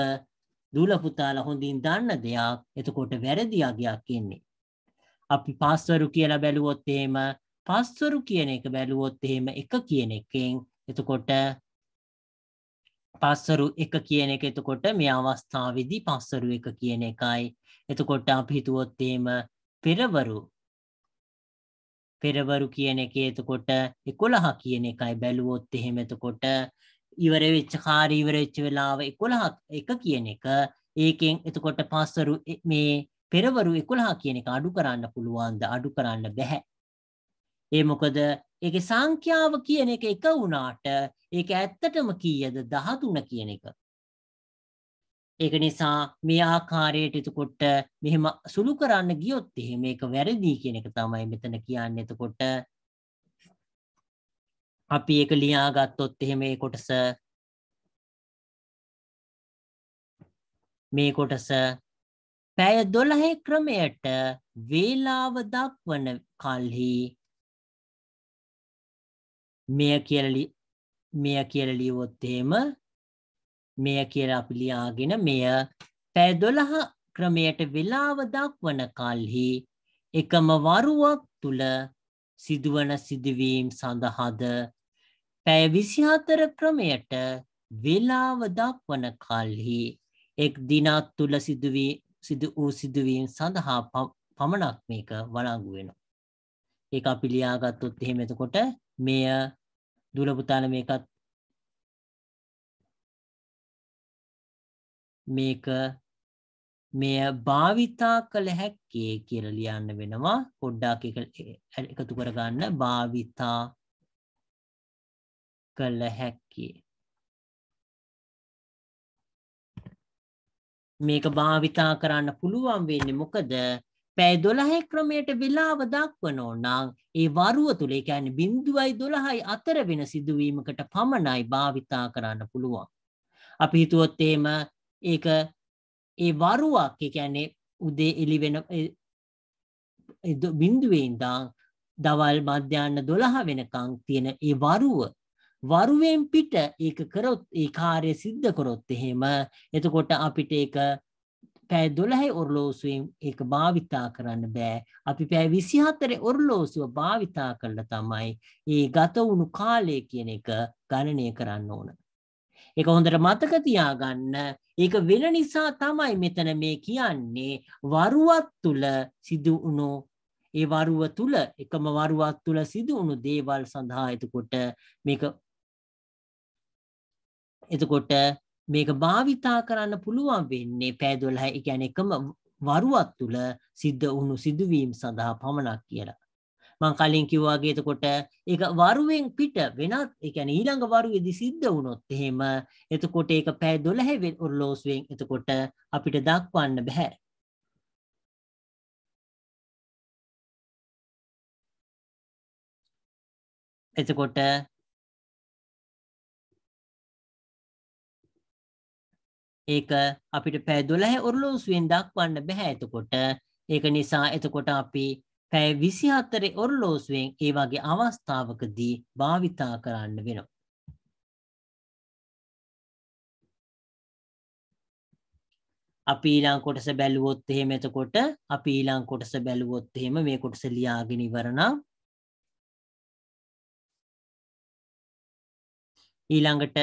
දුලපුතාල හොඳින් දන්න දෙයක් එතකොට වැරදි අගයක් කියන්නේ. අපි පස්වරු කියලා බැලුවොත්තේම පස්වරු කියන එක බැලුවොත් එහෙම එක කියන එකෙන් එතකොට පස්සරු එක කියන එක එතකොට මේ අවස්ථාවේදී පස්සරු එක කියන එකයි. එතකොට අපි හිතුවොත් එහෙම පෙරවරු පෙරවරු කියන එක එතකොට 11 කියන එකයි බැලුවොත් එහෙම එතකොට ඉවර වෙච්ච කාර්ය ඉවර වෙච්ච වෙලාව 11 එක කියන එක ඒකෙන් එතකොට පස්සරු මේ පෙරවරු 11 කියන එක අඩු කරන්න පුළුවන්ද අඩු කරන්න බැහැ ඒ මොකද ඒකේ සංඛ්‍යාව කියන එක එක වුණාට ඒක ඇත්තටම කීයද 13 කියන එක. ඒක නිසා මේ ආකාරයට එතකොට මෙහෙම සුළු කරන්න ගියොත් එහෙම ඒක වැරදි කියන එක තමයි මෙතන කියන්නේ. එතකොට අපි ඒක ලියාගත්තොත් එහෙම මේ කොටස මේ කොටස පැය 12 ක්‍රමයට වේලාව දක්වන කල්හි මෙය කියලා මෙය කියලා ලියුවොත් එහෙම මෙය කියලා අපි ලියාගෙන මෙය පැය 12 ක්‍රමයට වේලාව දක්වන කල්හි එකම වරුවක් තුල සිදුවන සිදුවීම් සඳහාද පැය 24 ක්‍රමයට වේලාව දක්වන කල්හි එක් දිනක් තුල සිදුවී සිදු වූ සිදුවීම් සඳහා පමණක් මේක වළංගු වෙනවා. ඒක අපි ලියාගත්තොත් එහෙම එතකොට මෙය දුල පුතාල මේකත් මේක මෙය භාවිතා කළ හැක්කේ කියල ලියන්න වෙනවා කොඩ්ඩාක එකතු කරගන්න භාවිතා කළ හැක්කේ මේක භාවිතා කරන්න පුළුවන් වෙන්න මොකද පැය 12 ක්‍රමයට වෙලාව දක්වනෝ නම් ඒ වරුව තුල ඒ කියන්නේ 0.12යි අතර වෙන සිදුවීමකට පමණයි භාවිතා කරන්න පුළුවන්. අපි හිතුවොත් එහෙම ඒක ඒ වරුවක් ඒ කියන්නේ උදේ එළි වෙන බිඳුවේ ඉඳන් දවල් මධ්‍යන්න 12 වෙනකන් තියෙන ඒ වරුව වරුවෙන් පිට ඒක කරොත් ඒ කාර්ය සිද්ධ කරොත් එහෙම එතකොට අපිට ඒක පැය 12 ඔරලෝසුවෙන් ඒක භාවිතා කරන්න බෑ. අපි පැය 24 ඔරලෝසුව භාවිතා කළා තමයි ඒ ගත වුණු කාලය කියන එක ගණනය කරන්න ඕන. ඒක හොඳට මතක තියාගන්න. ඒක වෙන නිසා තමයි මෙතන මේ කියන්නේ වරුවත් තුල සිදු වුණු ඒ වරුව තුල එකම වරුවක් තුල සිදු වුණු දේවල් සඳහා එතකොට මේක එතකොට මේක භාවිතා කරන්න පුළුවන් වෙන්නේ පෑ 12 ඒ කියන්නේ එකම වරුවක් තුල සිද්ධ වුණු සිදුවීම් සඳහා පමණක් කියලා. මං කලින් කිව්වාගේ එතකොට ඒක වරුවෙන් පිට වෙනත් ඒ කියන්නේ ඊළඟ වරුවේදී සිද්ධ වුණොත් එහෙම එතකොට ඒක පැය 12 වෙන ඔරලෝසුවෙන් එතකොට අපිට දක්වන්න බෑ. එතකොට ඒක අපිට පැය 12 ඔරලෝසුවෙන් දක්වන්න බෑ එතකොට. ඒක නිසා එතකොට අපි පැය 24 ඔරලෝසුවෙන් ඒ වගේ අවස්ථාවකදී භාවිතා කරන්න වෙනවා. අපි ඊළඟ කොටස බැලුවොත් එහෙම එතකොට අපි ඊළඟ කොටස බැලුවොත් එහෙම මේ කොටස ලියාගෙන ඉවර නම් ඊළඟට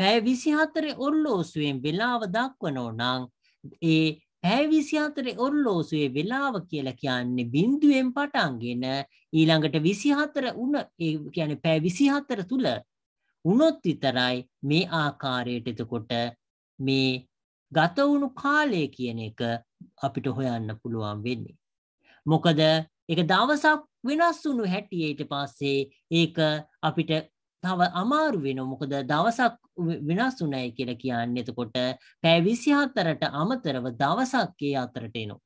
පැය 24 ඔරලෝසුවෙන් වෙලාව දක්වනෝ නම් ඒ පැය 24 ඔරලෝසුවේ වෙලාව කියලා කියන්නේ බිඳුවෙන් පටන්ගෙන ඊළඟට 24 උන ඒ කියන්නේ පැය 24 තුල වුණොත් විතරයි මේ ආකාරයට එතකොට මේ ගත වුණු කාලය කියන එක අපිට හොයන්න පුළුවන් වෙන්නේ. මොකද එක දවසක් වෙනස් වුණු හැටියට පස්සේ ඒක අපිට තව අමාරු වෙන මොකද දවසක් වෙනස් වුණයි කියලා කියන්නේ එතකොට පැය 24ට අමතරව දවසක් ඒ අතරට එනවා.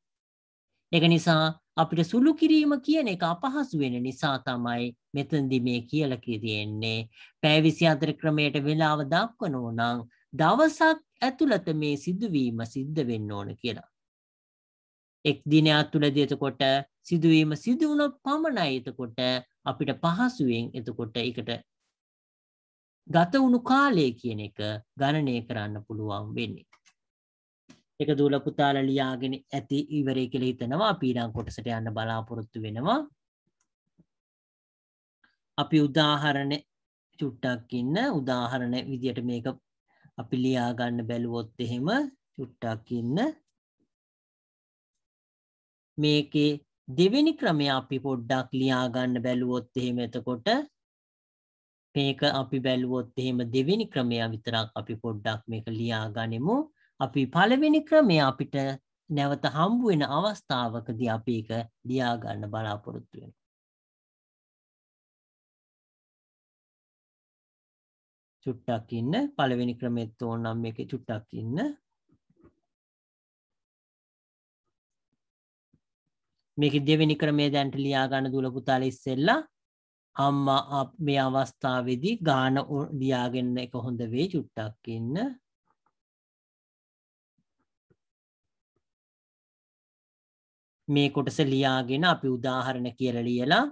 ඒක නිසා අපිට සුළු කිරීම කියන එක අපහසු වෙන නිසා තමයි මෙතෙන්දි මේ කියලා කියන්නේ පැය 24 ක්‍රමයට වෙලාව දක්වනෝ නම් දවසක් ඇතුළත මේ සිදුවීම සිද්ධ වෙන්න ඕන කියලා. එක් දිනයක් තුලදී එතකොට සිදුවීම සිදු වුණොත් පමණයි එතකොට අපිට පහසුවෙන් එතකොට ඒකට ගත වුණු කාලය කියන එක ගණනය කරන්න පුළුවන් වෙන්නේ. එක දූල පුතාල ලියාගෙන ඇති ඉවරේ කළ හිතනවා පීඩං කොටසට යන්න බලාපොරොත්තු වෙනවා. අපි උදාහරණ චුට්ටක් ඉන්න උදාහරණ විදියට මේක අපි ලියාගන්න බැලුවොත් එහෙම චුට්ටක් ඉන්න මේකේ දෙවෙනි ක්‍රමය අපි පොඩ්ඩක් ලියාගන්න බැලුවොත් එහෙම එතකොට මේක අපි බැලුවොත් එහෙම දෙවෙනි ක්‍රමය විතරක් අපි පොඩ්ඩක් මේක ලියාගනිමු. අපි පළවෙනි ක්‍රමය අපිට නැවත හම්බ වෙන අවස්ථාවකදී අපි ඒක ලියාගන්න බලාපොරොත්තු වෙනවා. චුට්ටක් ඉන්න පළවෙනි ක්‍රමෙත් ඕනම් මේකේ චුට්ටක් ඉන්න. මේකේ දෙවෙනි ක්‍රමය දැන්ට ලියා ගන්න දුල පුතාලා ඉස්සෙල්ලා අම්මා මේ අවස්ථාවේදී ගාන ලියාගෙන එක හොඳ වේ චුට්ටක් ඉන්න මේ කොටස ලියාගෙන අපි උදාහරණ කියලා ලියලා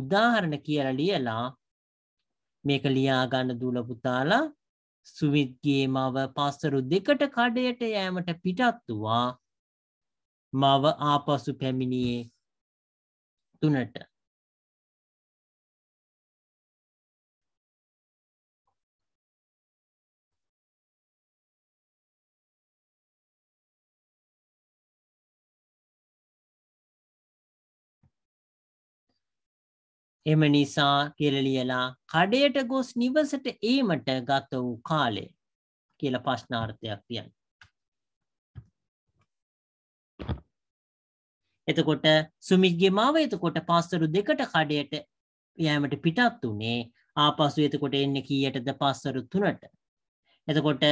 උදාහරණ කියලා ලියලා මේක ලියාගන්න දුල පුතාලා සුවිත්ගේ මව පස්සරු දෙකට කඩයට යෑමට පිටත්තුවා මව ආපසු පැමිණියේ තුනට එම නිසා කෙරලියලා කඩයට ගොස් නිවසට ඒමට ගත වූ කාලය කියල පශ්නාර්ථයක් තියන්. එතකොට සුමිගේ මාව එතකොට පස්සරු දෙකට කඩයට යෑමට පිටත් වනේ ආපසු එතකොට එන්න කීයටද පස්සරු තුනට. එතකොට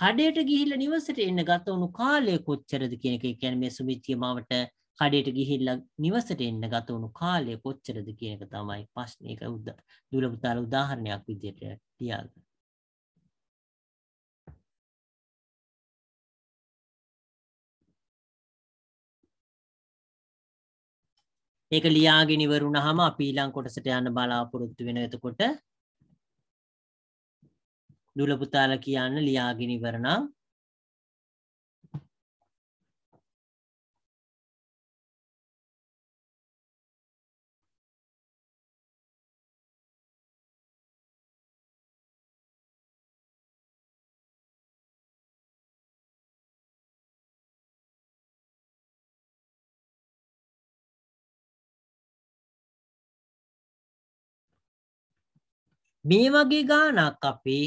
කඩයට ගිහිල නිවසට එන්න ගතවුණු කාලය කොච්චරද කියනක කැන මේ සුමිච්චිය මාවට කඩේට ගිහිල්ලා නිවසට එන්න ගත වුණු කාලය කොච්චරද කියන එක තමයි ප්‍රශ්නයක උද්ද දුලපුතාල උදාහරණයක් විදිහට තියාගන්න. ඒක ලියාගෙන ඉවරුනහම අපි ඊළඟ කොටසට යන්න බලාපොරොත්තු වෙන එතකොට දුලපුතාල කියන්න ලියාගෙන ඉවර නම් මේ වගේ ගානක් අපි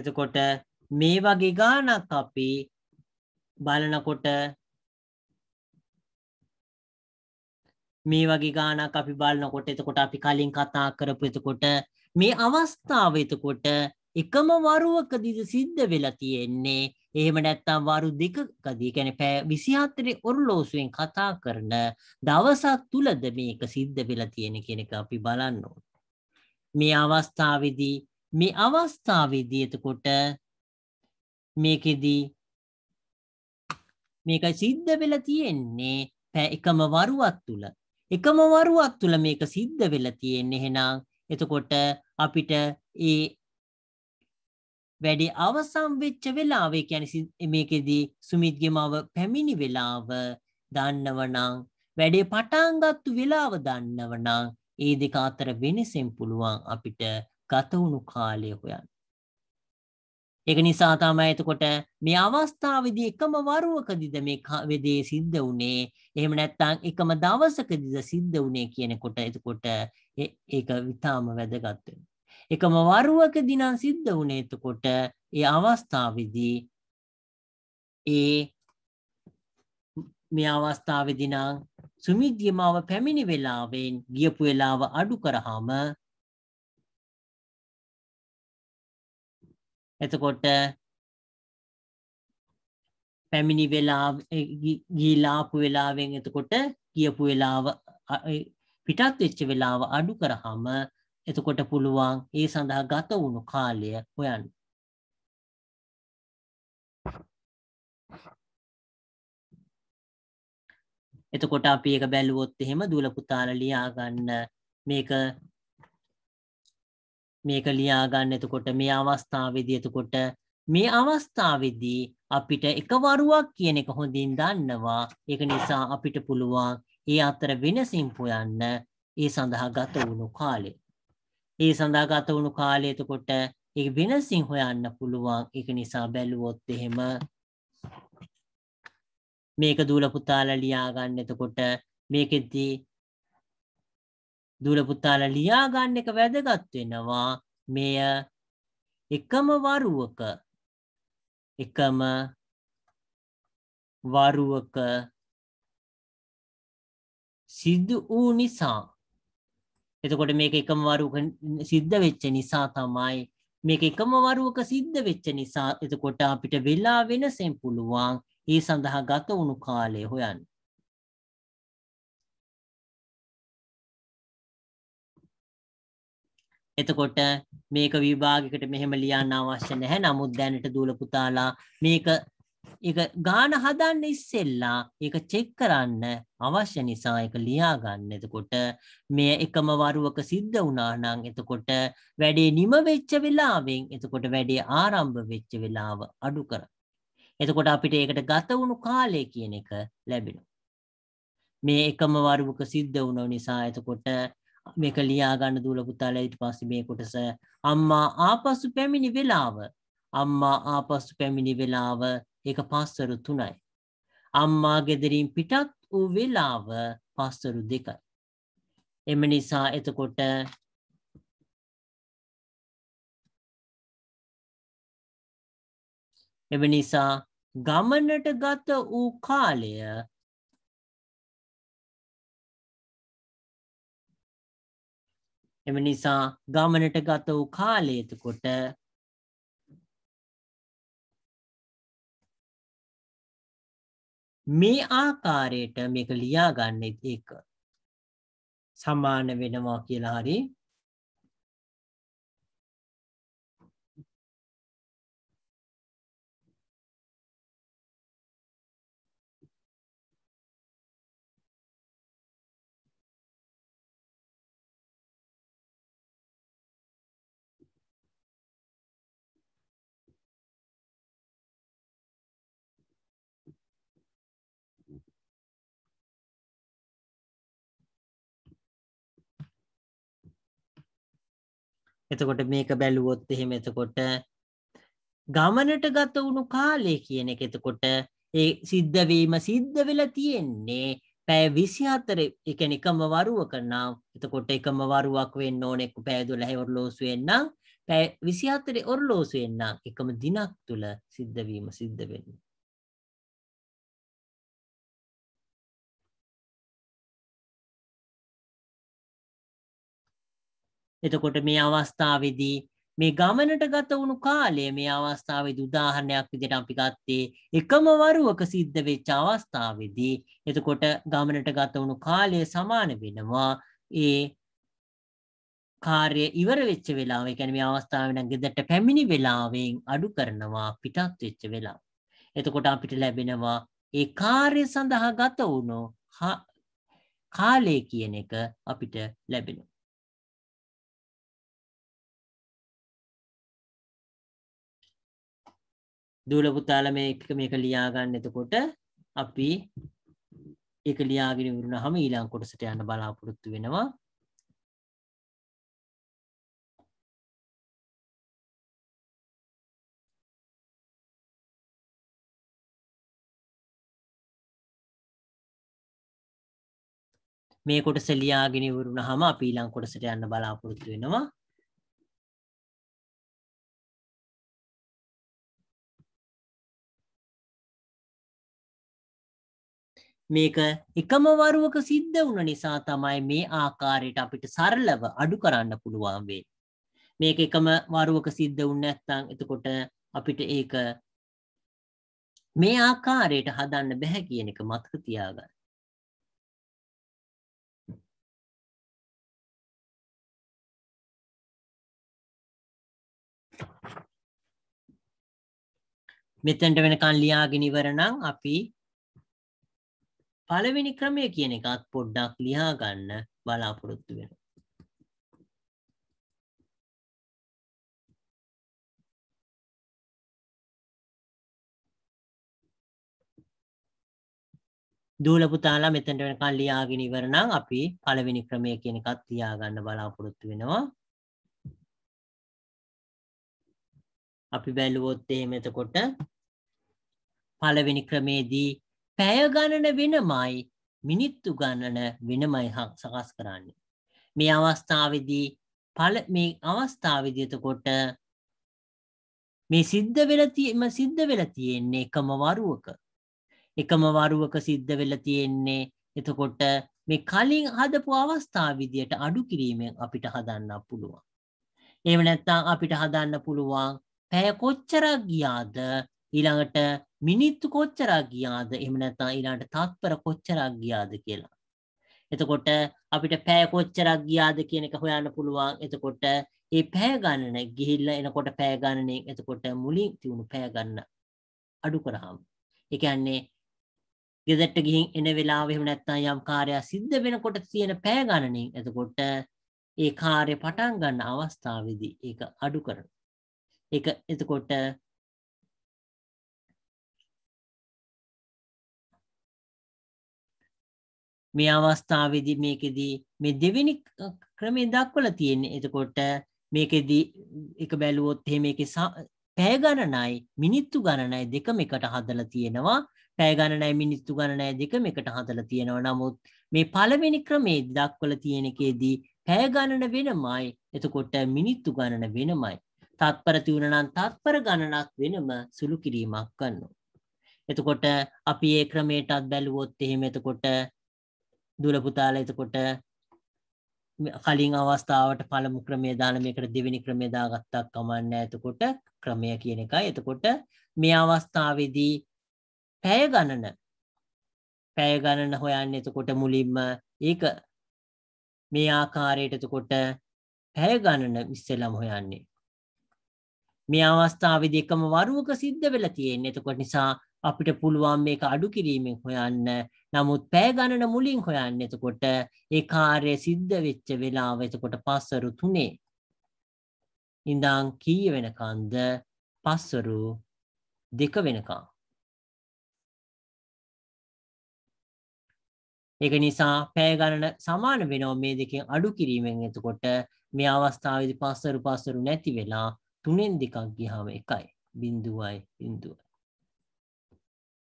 එතකොට මේ වගේ ගානක් අපි බලනකොට මේ වගේ ගානක් අපි බලනකොට එතකොට අපි කලින් කතා කරපු එතකොට මේ අවස්ථාව එතකොට එකම වරුවකදිද සිද්ධ වෙලා තියෙන්නේ එහෙම නැත්තම් වරු දෙකකදී කියන්නේ පැය 24 ඔරලෝසුවෙන් කතා කරන දවසක් තුලද මේක සිද්ධ වෙලා තියෙන කියන එක අපි බලන්න මේ අවස්ථාවේදී මේ අවස්ථාවේදී එතකොට මේකෙදී මේක සිද්ධ වෙලා තියෙන්නේ එකම වරුවක් තුල එකම වරුවක් තුල මේක සිද්ධ වෙලා තියෙන්නේ එහෙනම් එතකොට අපිට ඒ වැඩේ අවසන් වෙච්ච වෙලාව ඒ කියන්නේ මේකෙදී සුමිත්ගේ මව පැමිණි වෙලාව දන්නවනම් වැඩේ පටන් ගත්ත වෙලාව දන්නවනම් ඒ දෙක අතර වෙනසෙන් පුළුවන් අපිට ගත වුණු කාලය හොයන්න. ඒක නිසා තමයි එතකොට මේ අවස්ථාවේදී එකම වරුවකදීද මේ වෙදේ සිද්ධ වුණේ එහෙම නැත්නම් එකම දවසකදීද සිද්ධ වුණේ කියනකොට එතකොට ඒක විතාම වැදගත් වෙනවා. එකම වරුවකදී නම් සිද්ධ වුණේ එතකොට ඒ අවස්ථාවේදී ඒ මේ අවස්ථාවේදී නම් සුමිද්දිය මාව පැමිණි වෙලාවෙන් ගියපු වෙලාව අඩු කරාම එතකොට පැමිණි වෙලාව ගිහිලා ආපු වෙලාවෙන් එතකොට කියපු වෙලාව පිටත් වෙච්ච වෙලාව අඩු කරාම එතකොට පුළුවන් ඒ සඳහා ගත වුණු කාලය හොයන්න. එතකොට අපි ඒක බැලුවොත් එහෙම දුවල පුතාලා ලියා ගන්න මේක මේක ලියා ගන්න එතකොට මේ අවස්ථාවේදී එතකොට මේ අවස්ථාවේදී අපිට එක වරුවක් කියන එක හොඳින් දන්නවා ඒක නිසා අපිට පුළුවන් ඒ අතර වෙනසින් හොයන්න ඒ සඳහා ගත වුණු කාලේ ඒ සඳහා ගත වුණු කාලය එතකොට ඒක වෙනසින් හොයන්න පුළුවන්. ඒක නිසා බැලුවොත් එහෙම මේක දූල පුතාලා ලියා ගන්න. එතකොට මේකෙදී දූල පුතාලා ලියා ගන්න එක වැදගත් වෙනවා. මෙය එකම වරුවක එකම වරුවක සිදු වූ නිසා එතකොට මේක එකම වරුවක සිද්ධ වෙච්ච නිසා තමයි මේක එකම වරුවක සිද්ධ වෙච්ච නිසා එතකොට අපිට වෙලා වෙනසෙන් පුළුවන් ඒ සඳහා ගත වුණු කාලය හොයන්න. එතකොට මේක විභාගයකට මෙහෙම ලියන්න අවශ්‍ය නැහැ. නමුත් දැනට දූල පුතාලා මේක ඒක ගාන හදන්න ඉස්සෙල්ලා ඒක චෙක් කරන්න අවශ්‍ය නිසා ඒක ලියා ගන්න. එතකොට මේ එකම වරුවක සිද්ධ වුණා නම් එතකොට වැඩේ නිම වෙච්ච වෙලාවෙන් එතකොට වැඩේ ආරම්භ වෙච්ච වෙලාව අඩු කරා. එතකොට අපිට ඒකට ගත වුණු කාලය කියන එක ලැබෙනවා. මේ එකම වරුවක සිද්ධ වුණ නිසා එතකොට මේක ලියා ගන්න දුවල පුතාලා ඊට පස්සේ මේ කොටස අම්මා ආපසු පැමිණි වෙලාව අම්මා ආපසු පැමිණි වෙලාව ඒක පස්තරු තුනයි. අම්මා ගෙදරින් පිටත් වූ වෙලාව පස්තරු දෙකයි. එම නිසා එතකොට එම නිසා ගමනට ගත වූ කාලය එම නිසා ගමනට ගත වූ කාලයතකොට මේ ආකාරයට මේක ලියාගන්න එක සමාන වෙනවා කියලා හරි එතකොට මේක බැලුවොත් එහෙම එතකොට ගමනට ගත වුණු කාලය කියන එක එතකොට ඒ සිද්ධවීම සිද්ධ වෙලා තියෙන්නේ පැය විසිහතර එකන එකම වරුව කරනම් එතකොට එකම වරුවක් වෙන්න ඕනෙක් පෑදුල හැවරලෝසු වෙන්නම් පැ විසිහතරේ ඔරලෝසු වෙන්නම් එකම දිනක් තුළ සිද්ධවීම සිද්ධ වෙන්නේ එතකොට මේ අවස්ථාවේදී මේ ගමනට ගත වුණු කාලය මේ අවස්ථාවේදී උදාහරණයක් විදිහට අපි ගත්තේ එකම වරුවක සිද්ධ වෙච්ච අවස්ථාවේදී එතකොට ගමනට ගත වුණු කාලය සමාන වෙනවා ඒ කාර්ය ඉවර වෙච්ච වෙලාව ඒ කියන්නේ මේ අවස්ථාවේ නම් ගෙදරට පැමිණි වෙලාවෙන් අඩු කරනවා පිටත් වෙච්ච වෙලාව. එතකොට අපිට ලැබෙනවා ඒ කාර්ය සඳහා ගත වුණු කාලය කියන එක අපිට ලැබෙනවා. දූලපුතාල මේක මේක ලියාගන්න එතකොට අපි එක ලියාගෙන වරුණ හම ඊලාං කොටසට යන්න බලාපොරොත්තු වෙනවා මේ කොටස ලියාගෙන වරුණ හම අප ඊලාං කොටසට යන්න බලාපොරොත්තු වෙනවා මේක එකම වරුවක සිද්ධ වුණ නිසා තමයි මේ ආකාරයට අපිට සරලව අඩු කරන්න පුළුවන් වෙන්නේ. මේක එකම වරුවක සිද්ධ වුනේ නැත්නම් එතකොට අපිට ඒක මේ ආකාරයට හදන්න බෑ කියන එක මතක තියාගන්න. මෙතැන්ට වෙනකන් ලියාගෙන ඉවර නම් අපි පළවෙනි ක්‍රමය කියන එකත් පොඩ්ඩක් ලියා ගන්න බලාපොරොත්තු වෙනවා. දූල පුතාලා මෙතනට වෙනකන් ලියාගෙන ඉවර නම් අපි පළවෙනි ක්‍රමය කියන එකත් ලියා ගන්න බලාපොරොත්තු වෙනවා. අපි බැලුවොත් එහෙම එතකොට පළවෙනි ක්‍රමේදී පැය ගණන වෙනමයි මිනිත්තු ගණන වෙනමයි සකස් කරන්නේ. මේ අවස්ථාවදී පල මේ අවස්ථාවදිතකොට මේ සිද්ධ වෙලතිම සිද්ධ වෙල තියෙන්නේ එකම වරුවක. එකම වරුවක සිද්ධ වෙල තියෙන්නේ එතකොට මේ කලින් හදපු අවස්ථා විදියට අඩු කිරීමෙන් අපිට හදන්න පුළුවන්. ඒම නැත්තා අපිට හදන්න පුළුවන් පැය කොච්චරක් ගියාද ඊළඟට මිනිත්තු කොච්චරක් ගියාද එහෙම නැත්නම් ඊළඟට තත්පර කොච්චරක් ගියාද කියලා. එතකොට අපිට පැය කොච්චරක් ගියාද කියන එක හොයන්න පුළුවන්. එතකොට ඒ පැය ගණන ගිහිල්ලා එනකොට පැය ගණනෙන් එතකොට මුලින් තියුණු පැය ගණන අඩු කරාම. ඒ කියන්නේ ගෙදරට ගිහින් එන වෙලාව එහෙම නැත්නම් යම් කාර්යයක් සිද්ධ වෙනකොට තියෙන පැය ගණනෙන් එතකොට ඒ කාර්ය පටන් ගන්න අවස්ථාවේදී ඒක අඩු කරනවා. ඒක එතකොට මේ අවස්ථාවේදී මේකෙදී මේ දෙවෙනි ක්‍රමේ දක්වලා තියෙන්නේ. එතකොට මේකෙදී එක බැලුවොත් එහෙම මේකේ පැය ගණනයි මිනිත්තු ගණනයි දෙකම එකට හදලා තියෙනවා. පැය ගණනයි මිනිත්තු ගණනයි දෙකම එකට හදලා තියෙනවා. නමුත් මේ පළවෙනි ක්‍රමේ දක්වලා තියෙන එකේදී පැය ගණන වෙනමයි. එතකොට මිනිත්තු ගණන වෙනමයි. තත්පර තියුණනම් තත්පර ගණනක් වෙනම සුළු කිරීමක් කරනවා. එතකොට අපි ඒ ක්‍රමයටත් බැලුවොත් එහෙම එතකොට දුල පුතාලා එතකොට කලින් අවස්ථාවට පළමු ක්‍රමය දාන මේකට දෙවෙනි ක්‍රමය දාගත්තක් කමන්න එතකොට ක්‍රමය කියන එකයි එතකොට මේ අවස්ථාවේදී පැය ගණන පැය ගණන හොයන්න එතකොට මුලින්ම ඒක මේ ආකාරයට එතකොට පැය ගණන ඉස්සෙල්ලම හොයන්නේ මේ අවස්ථාවේදී එකම වරුවක සිද්ධ වෙලා තියෙන්නේ එතකොට නිසා අපිට පුළුවන් මේක අඩු කිරීමෙන් හොයන්න නමුත් පෑගණන මුලින් හොයන්න එතකොට ඒ කාර්ය සිද්ධ වෙච්ච වෙලාව එතකොට පස්සරු තුනේ ඉඳං කී වෙනකන්ද පස්සරු දෙක වෙනකා ඒක නිසා පෑගණන සමාන වෙනෝ මේ දෙකෙන් අඩු කිරීමෙන් එතකොට මේ අවස්ථාවදි පස්සරු පස්සරු නැති වෙලා තුනෙන් දෙකක් ගිහාම එකයි බිින්දුවයි බිින්දුව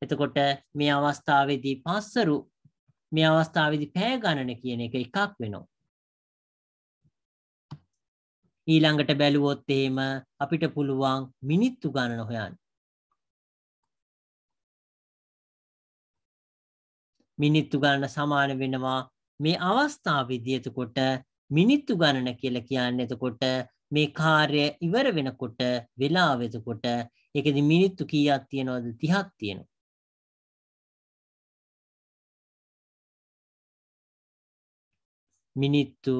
එතකොට මේ අවස්ථාවේදී පස්සරු මේ අවස්ථාවේදී පැය ගණන කියන එක එකක් වෙනවා. ඊළඟට බැලුවොත් එහෙම අපිට පුළුවන් මිනිත්තු ගණන හොයන්න. මිනිත්තු ගණන සමාන වෙනවා මේ අවස්ථාවේදී එතකොට මිනිත්තු ගණන කියලා කියන්නේ එතකොට මේ කාර්ය ඉවර වෙනකොට වෙලාව එතකොට ඒකෙදි මිනිත්තු කීයක් තියනවද 30ක් තියෙනවා. මිනිත්තු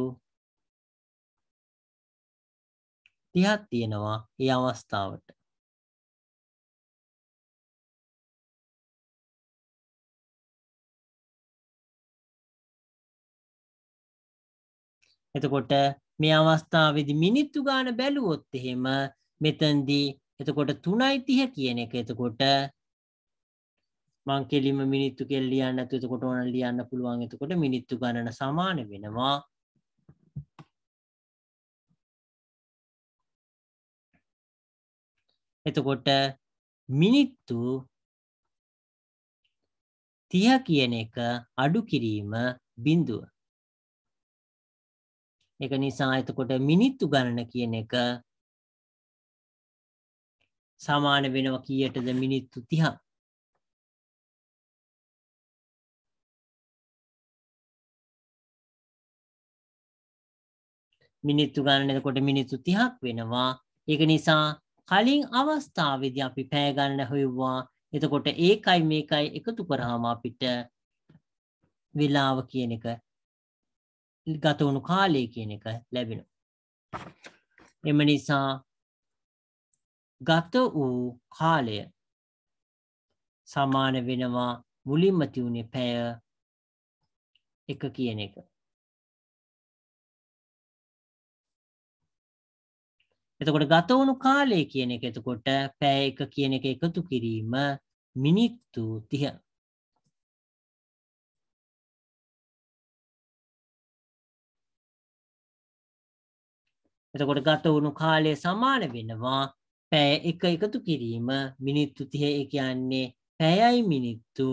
30ක් තියෙනවා ඒ අවස්ථාවට. එතකොට මේ අවස්ථාවේදී මිනිත්තු ගාන බැලුවොත් එහෙම මෙතෙන්දී එතකොට 3යි 30 කියන එක එතකොට මං කෙලිම මිනිත්තු කෙල් ලියන්න ඇතුතකොට ඕන ලියන්න පුළුවන් එතකොට මිනිත්තු ගණන සමාන වෙනවා එතකොට මිනිත්තු තිය කියන එක අඩු කිරීම බිඳුව එක නිසා එතකොට මිනිත්තු ගණන කියන එක සමාන වෙනවා කියටද මිනිත්තු තිහක් මිනිත්තු ගණන එතකොට මිනිත්තු 30ක් වෙනවා. ඒක නිසා කලින් අවස්ථාවේදී අපි පැය ගණන හොයුවා. එතකොට ඒකයි මේකයි එකතු කරාම අපිට වෙලාව කියන එක ගත වුණු කාලය කියන එක ලැබෙනවා. එම නිසා ගත වූ කාලය සමාන වෙනවා මුලින්ම තියුණේ පැය එක කියන එක. එතකොට ගතවුණු කාලය කියන එක එතකොට පැය එක කියන එක එකතු කිරීම මිනිත්තු තිහ. එතකොට ගතවුණු කාලය සමාන වෙනවා පැය එක එකතු කිරීම මිනිත්තු තිහ කියන්නේ පැයයි මිනිත්තු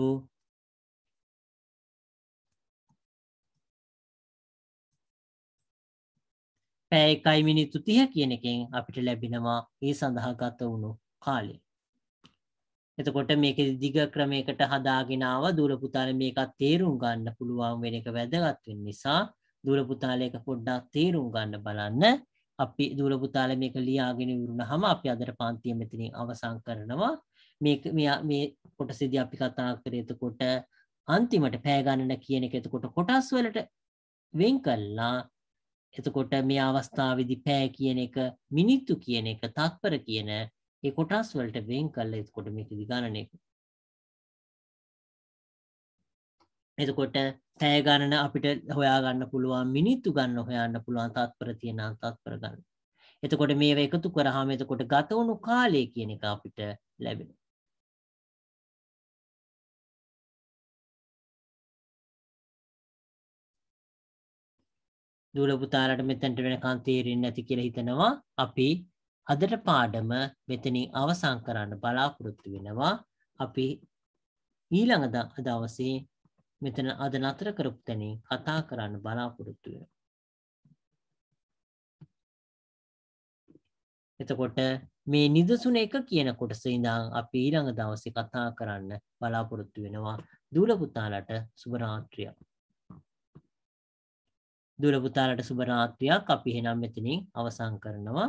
පැය එකයි මිනිත්තු තිය කියන එකෙන් අපිට ලැබෙනවා ඒ සඳහාගත වුණු කාලේ. එතකොට මේක දිග ක්‍රමයකට හදාගෙනාව දුරපුතාල මේකත් තේරුම් ගන්න පුළුවන් වෙන එක වැදගත්වෙන් නිසා දුරපුතාලයක පොඩ්ඩක් තේරුම් ගන්න බලන්න අපි දුරපුතාල මේක ලියාගෙන වරුණ හම අපි අදර පන්තිය මෙතිනින් අවසං කරනවා මේ කොට සිදි අපි කතා කරයතකොට අන්තිමට පෑගණන කියන එක එතකොට කොටස් වලට වෙන් කල්ලා එතකොට මේ අවස්ථාවවිදි පෑ කියන එක මිනිත්තු කියන එක තත්පර කියන ඒ කොටස් වලට වෙන් කල්ල එතකොට මේකදි ගණනයකු. එතකොට තෑ ගණන අපිට හොයාගන්න පුළුවන් මිනිත්තු ගන්න හොයන්න පුළුවන් තත්පර තියෙන තත්පර ගන්න. එතකොට මේ එකතු කරහම එතකොට ගතවුණු කාලය කියන එක අපිට ලැබෙන. දූල පුතාලට මෙතැන්ට වෙනකන් තේරෙන්නේ නැති කියලා හිතනවා අපි අදට පාඩම මෙතනින් අවසන් කරන්න බලාපොරොත්තු වෙනවා අපි ඊළඟ දවසේ මෙතන අද නතර කරපු තැනින් කතා කරන්න බලාපොරොත්තු වෙනවා එතකොට මේ නිදසුන එක කියන කොටස ඉඳන් අපි ඊළඟ දවසේ කතා කරන්න බලාපොරොත්තු වෙනවා දූලපුතාලට සුබරාත්‍රියක් දුවල පුතාලට සුබ රාත්‍රියක්. අපි එහෙනම් මෙතනින් අවසන් කරනවා.